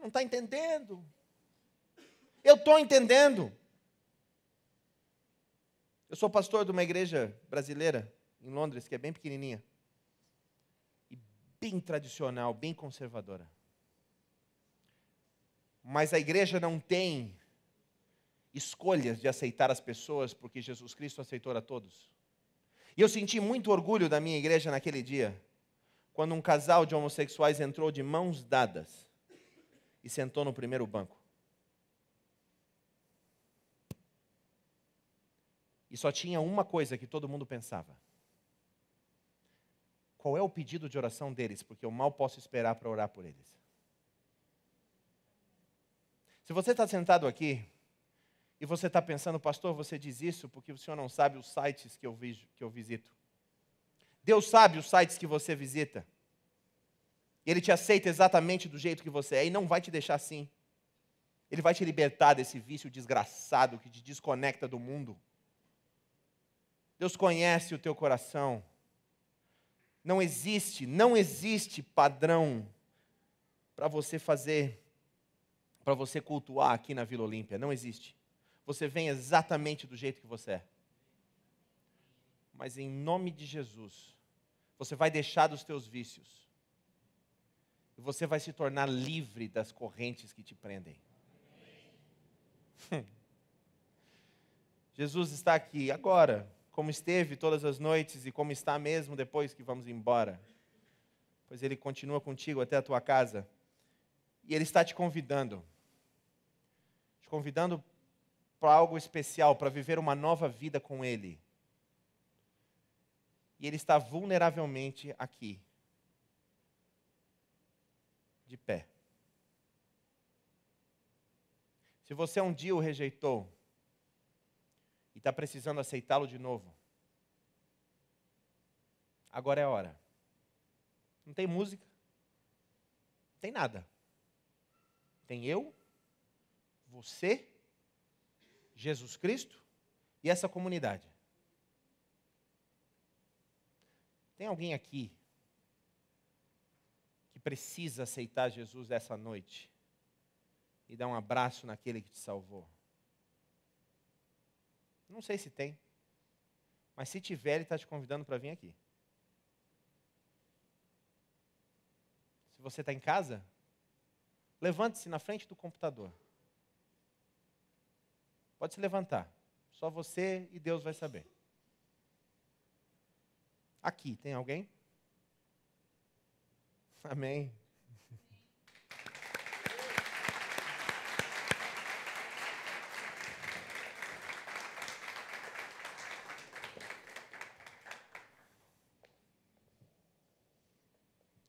não está entendendo. Eu estou entendendo. Eu sou pastor de uma igreja brasileira em Londres, que é bem pequenininha. E bem tradicional, bem conservadora. Mas a igreja não tem escolhas de aceitar as pessoas, porque Jesus Cristo aceitou a todos. E eu senti muito orgulho da minha igreja naquele dia, quando um casal de homossexuais entrou de mãos dadas e sentou no primeiro banco. E só tinha uma coisa que todo mundo pensava: qual é o pedido de oração deles? Porque eu mal posso esperar para orar por eles. Se você está sentado aqui e você está pensando, pastor, você diz isso porque o senhor não sabe os sites que eu, que eu visito. Deus sabe os sites que você visita. Ele te aceita exatamente do jeito que você é e não vai te deixar assim. Ele vai te libertar desse vício desgraçado que te desconecta do mundo. Deus conhece o teu coração. Não existe, não existe padrão para você fazer, para você cultuar aqui na Vila Olímpia. Não existe. Você vem exatamente do jeito que você é. Mas em nome de Jesus, você vai deixar dos teus vícios e você vai se tornar livre das correntes que te prendem. Hum. Jesus está aqui agora, como esteve todas as noites e como está mesmo depois que vamos embora. Pois ele continua contigo até a tua casa. E ele está te convidando. Te convidando para algo especial, para viver uma nova vida com ele. E ele está vulneravelmente aqui de pé. Se você um dia o rejeitou e está precisando aceitá-lo de novo, agora é a hora. Não tem música, não tem nada. Tem eu, você, Jesus Cristo e essa comunidade. Tem alguém aqui que precisa aceitar Jesus essa noite e dar um abraço naquele que te salvou? Não sei se tem, mas se tiver, Ele está te convidando para vir aqui. Se você está em casa, levante-se na frente do computador. Pode se levantar. Só você e Deus vai saber. Aqui, tem alguém? Amém.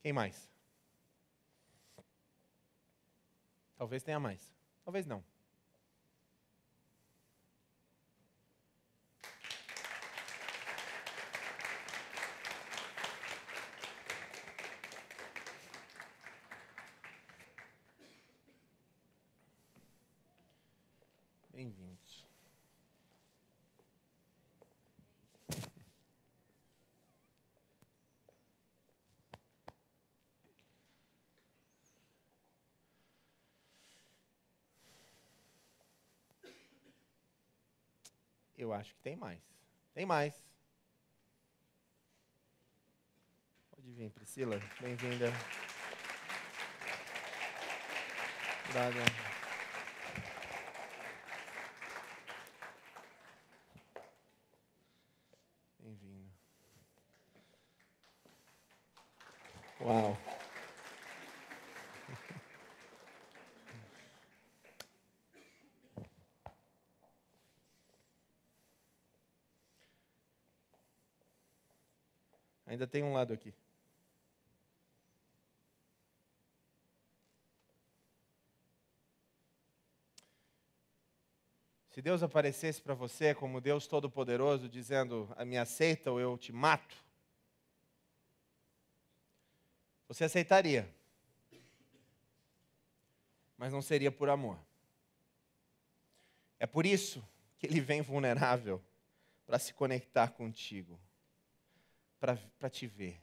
Quem mais? Talvez tenha mais. Talvez não. Eu acho que tem mais. Tem mais. Pode vir, Priscila. Bem-vinda. Obrigada. Ainda tem um lado aqui. Se Deus aparecesse para você como Deus Todo-Poderoso, dizendo: Me aceita ou eu te mato, você aceitaria. Mas não seria por amor. É por isso que ele vem vulnerável para se conectar contigo para te ver.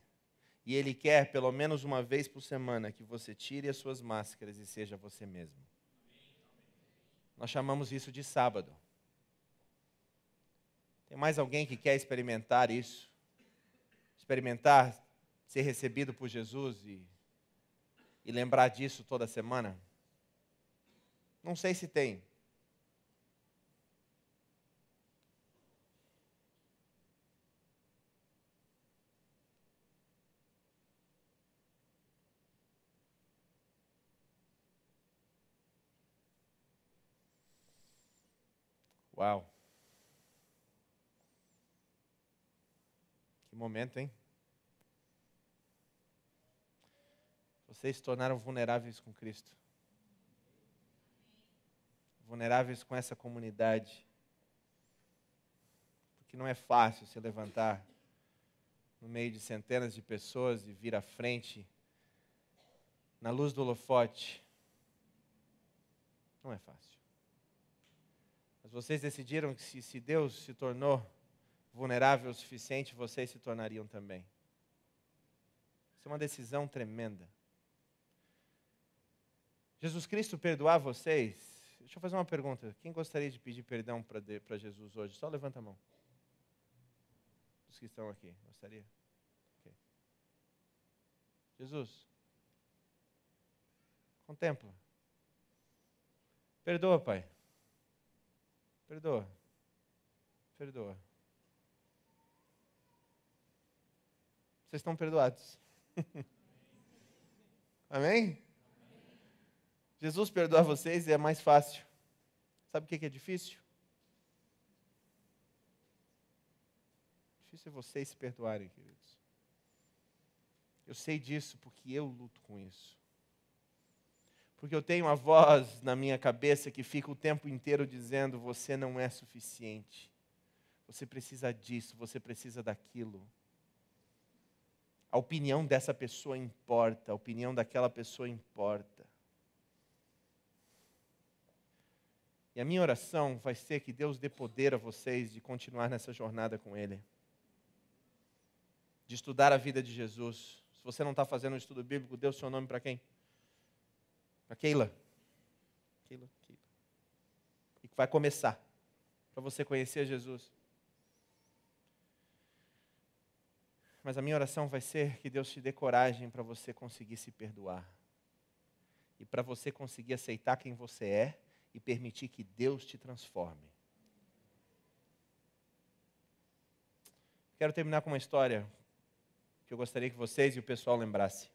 E Ele quer, pelo menos uma vez por semana, que você tire as suas máscaras e seja você mesmo. Nós chamamos isso de sábado. Tem mais alguém que quer experimentar isso? Experimentar ser recebido por Jesus e, e lembrar disso toda semana? Não sei se tem. Uau! Que momento, hein? Vocês se tornaram vulneráveis com Cristo. Vulneráveis com essa comunidade. Porque não é fácil se levantar no meio de centenas de pessoas e vir à frente na luz do holofote. Não é fácil. Mas vocês decidiram que se, se Deus se tornou vulnerável o suficiente, vocês se tornariam também. Isso é uma decisão tremenda. Jesus Cristo perdoar vocês deixa eu fazer uma pergunta. Quem gostaria de pedir perdão para Jesus hoje? Só levanta a mão. Os que estão aqui, gostaria? Okay. Jesus, contempla. Perdoa, Pai. Perdoa. Perdoa. Vocês estão perdoados. Amém? Amém? Jesus perdoar vocês é mais fácil. Sabe o que é difícil? Difícil é vocês se perdoarem, queridos. Eu sei disso porque eu luto com isso porque eu tenho a voz na minha cabeça que fica o tempo inteiro dizendo: você não é suficiente, você precisa disso, você precisa daquilo. A opinião dessa pessoa importa, a opinião daquela pessoa importa. E a minha oração vai ser que Deus dê poder a vocês de continuar nessa jornada com Ele, de estudar a vida de Jesus. Se você não está fazendo um estudo bíblico, dê o seu nome para quem? Para Keila. Keila, Keila. E vai começar. Para você conhecer Jesus. Mas a minha oração vai ser que Deus te dê coragem para você conseguir se perdoar. E para você conseguir aceitar quem você é e permitir que Deus te transforme. Quero terminar com uma história que eu gostaria que vocês e o pessoal lembrassem.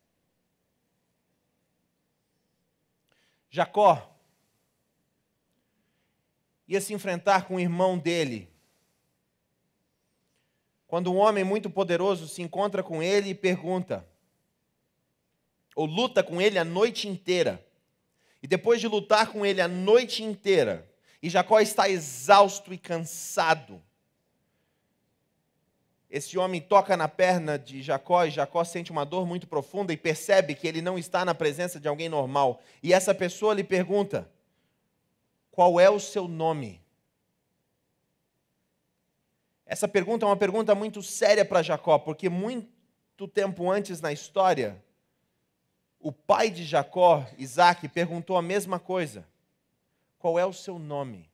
Jacó ia se enfrentar com o irmão dele. Quando um homem muito poderoso se encontra com ele e pergunta, ou luta com ele a noite inteira. E depois de lutar com ele a noite inteira, e Jacó está exausto e cansado, esse homem toca na perna de Jacó e Jacó sente uma dor muito profunda e percebe que ele não está na presença de alguém normal. E essa pessoa lhe pergunta: Qual é o seu nome? Essa pergunta é uma pergunta muito séria para Jacó, porque muito tempo antes na história, o pai de Jacó, Isaac, perguntou a mesma coisa: Qual é o seu nome?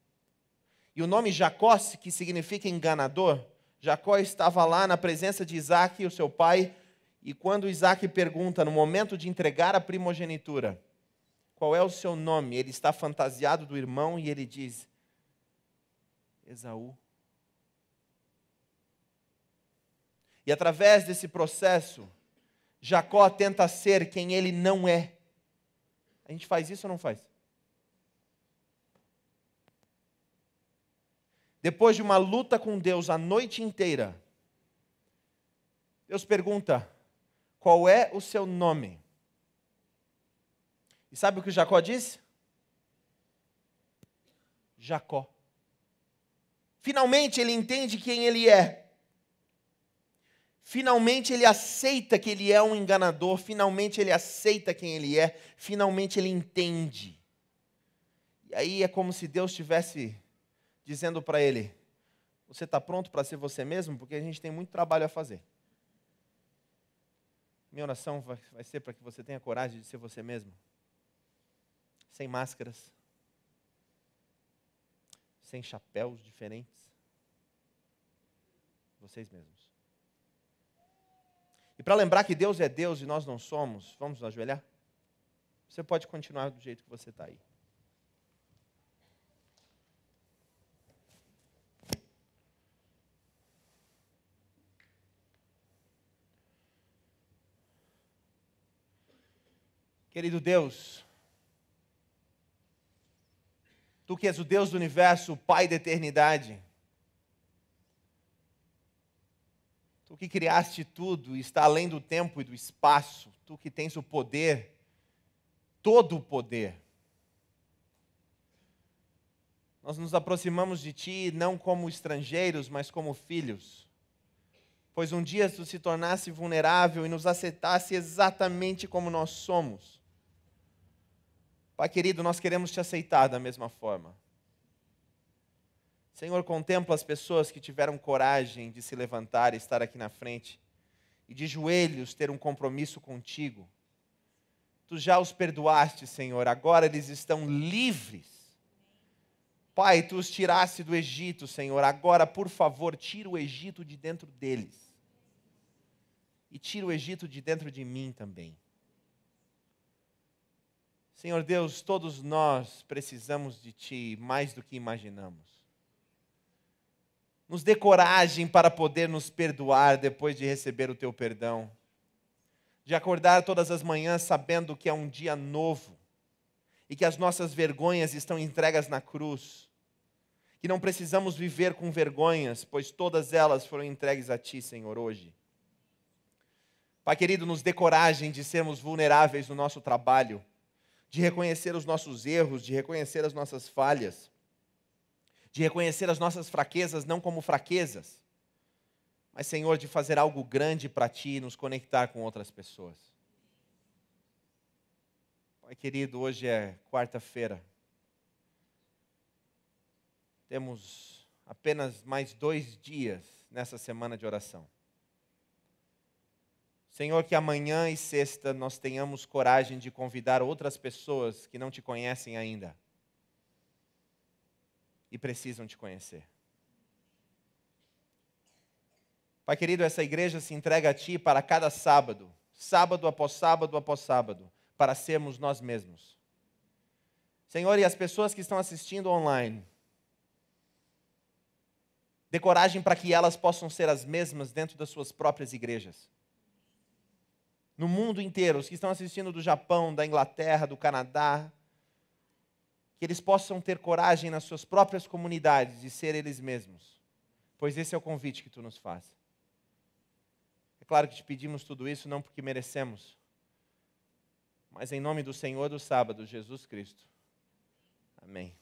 E o nome Jacó, que significa enganador, Jacó estava lá na presença de Isaac, o seu pai, e quando Isaac pergunta, no momento de entregar a primogenitura, qual é o seu nome? Ele está fantasiado do irmão e ele diz: Esaú. E através desse processo, Jacó tenta ser quem ele não é. A gente faz isso ou não faz? Depois de uma luta com Deus a noite inteira, Deus pergunta: qual é o seu nome? E sabe o que Jacó disse? Jacó. Finalmente ele entende quem ele é. Finalmente ele aceita que ele é um enganador. Finalmente ele aceita quem ele é. Finalmente ele entende. E aí é como se Deus tivesse dizendo para ele: Você está pronto para ser você mesmo? Porque a gente tem muito trabalho a fazer. Minha oração vai ser para que você tenha coragem de ser você mesmo, sem máscaras, sem chapéus diferentes, vocês mesmos. E para lembrar que Deus é Deus e nós não somos, vamos nos ajoelhar? Você pode continuar do jeito que você está aí. Querido Deus, Tu que és o Deus do universo, o Pai da eternidade, Tu que criaste tudo e está além do tempo e do espaço, Tu que tens o poder, todo o poder. Nós nos aproximamos de Ti não como estrangeiros, mas como filhos pois um dia tu se tornasse vulnerável e nos aceitasse exatamente como nós somos. Pai querido, nós queremos te aceitar da mesma forma. Senhor, contempla as pessoas que tiveram coragem de se levantar e estar aqui na frente e de joelhos ter um compromisso contigo. Tu já os perdoaste, Senhor, agora eles estão livres. Pai, tu os tiraste do Egito, Senhor, agora, por favor, tira o Egito de dentro deles. E tira o Egito de dentro de mim também. Senhor Deus, todos nós precisamos de Ti mais do que imaginamos. Nos dê coragem para poder nos perdoar depois de receber o Teu perdão, de acordar todas as manhãs sabendo que é um dia novo e que as nossas vergonhas estão entregas na cruz, que não precisamos viver com vergonhas, pois todas elas foram entregues a Ti, Senhor, hoje. Pai querido, nos dê coragem de sermos vulneráveis no nosso trabalho de reconhecer os nossos erros, de reconhecer as nossas falhas, de reconhecer as nossas fraquezas não como fraquezas, mas, Senhor, de fazer algo grande para Ti e nos conectar com outras pessoas. Pai querido, hoje é quarta-feira. Temos apenas mais dois dias nessa semana de oração. Senhor, que amanhã e sexta nós tenhamos coragem de convidar outras pessoas que não te conhecem ainda e precisam te conhecer. Pai querido, essa igreja se entrega a Ti para cada sábado, sábado após sábado após sábado, para sermos nós mesmos. Senhor, e as pessoas que estão assistindo online, dê coragem para que elas possam ser as mesmas dentro das suas próprias igrejas no mundo inteiro, os que estão assistindo do Japão, da Inglaterra, do Canadá, que eles possam ter coragem nas suas próprias comunidades de ser eles mesmos, pois esse é o convite que tu nos faz. É claro que te pedimos tudo isso não porque merecemos, mas em nome do Senhor do sábado, Jesus Cristo. Amém.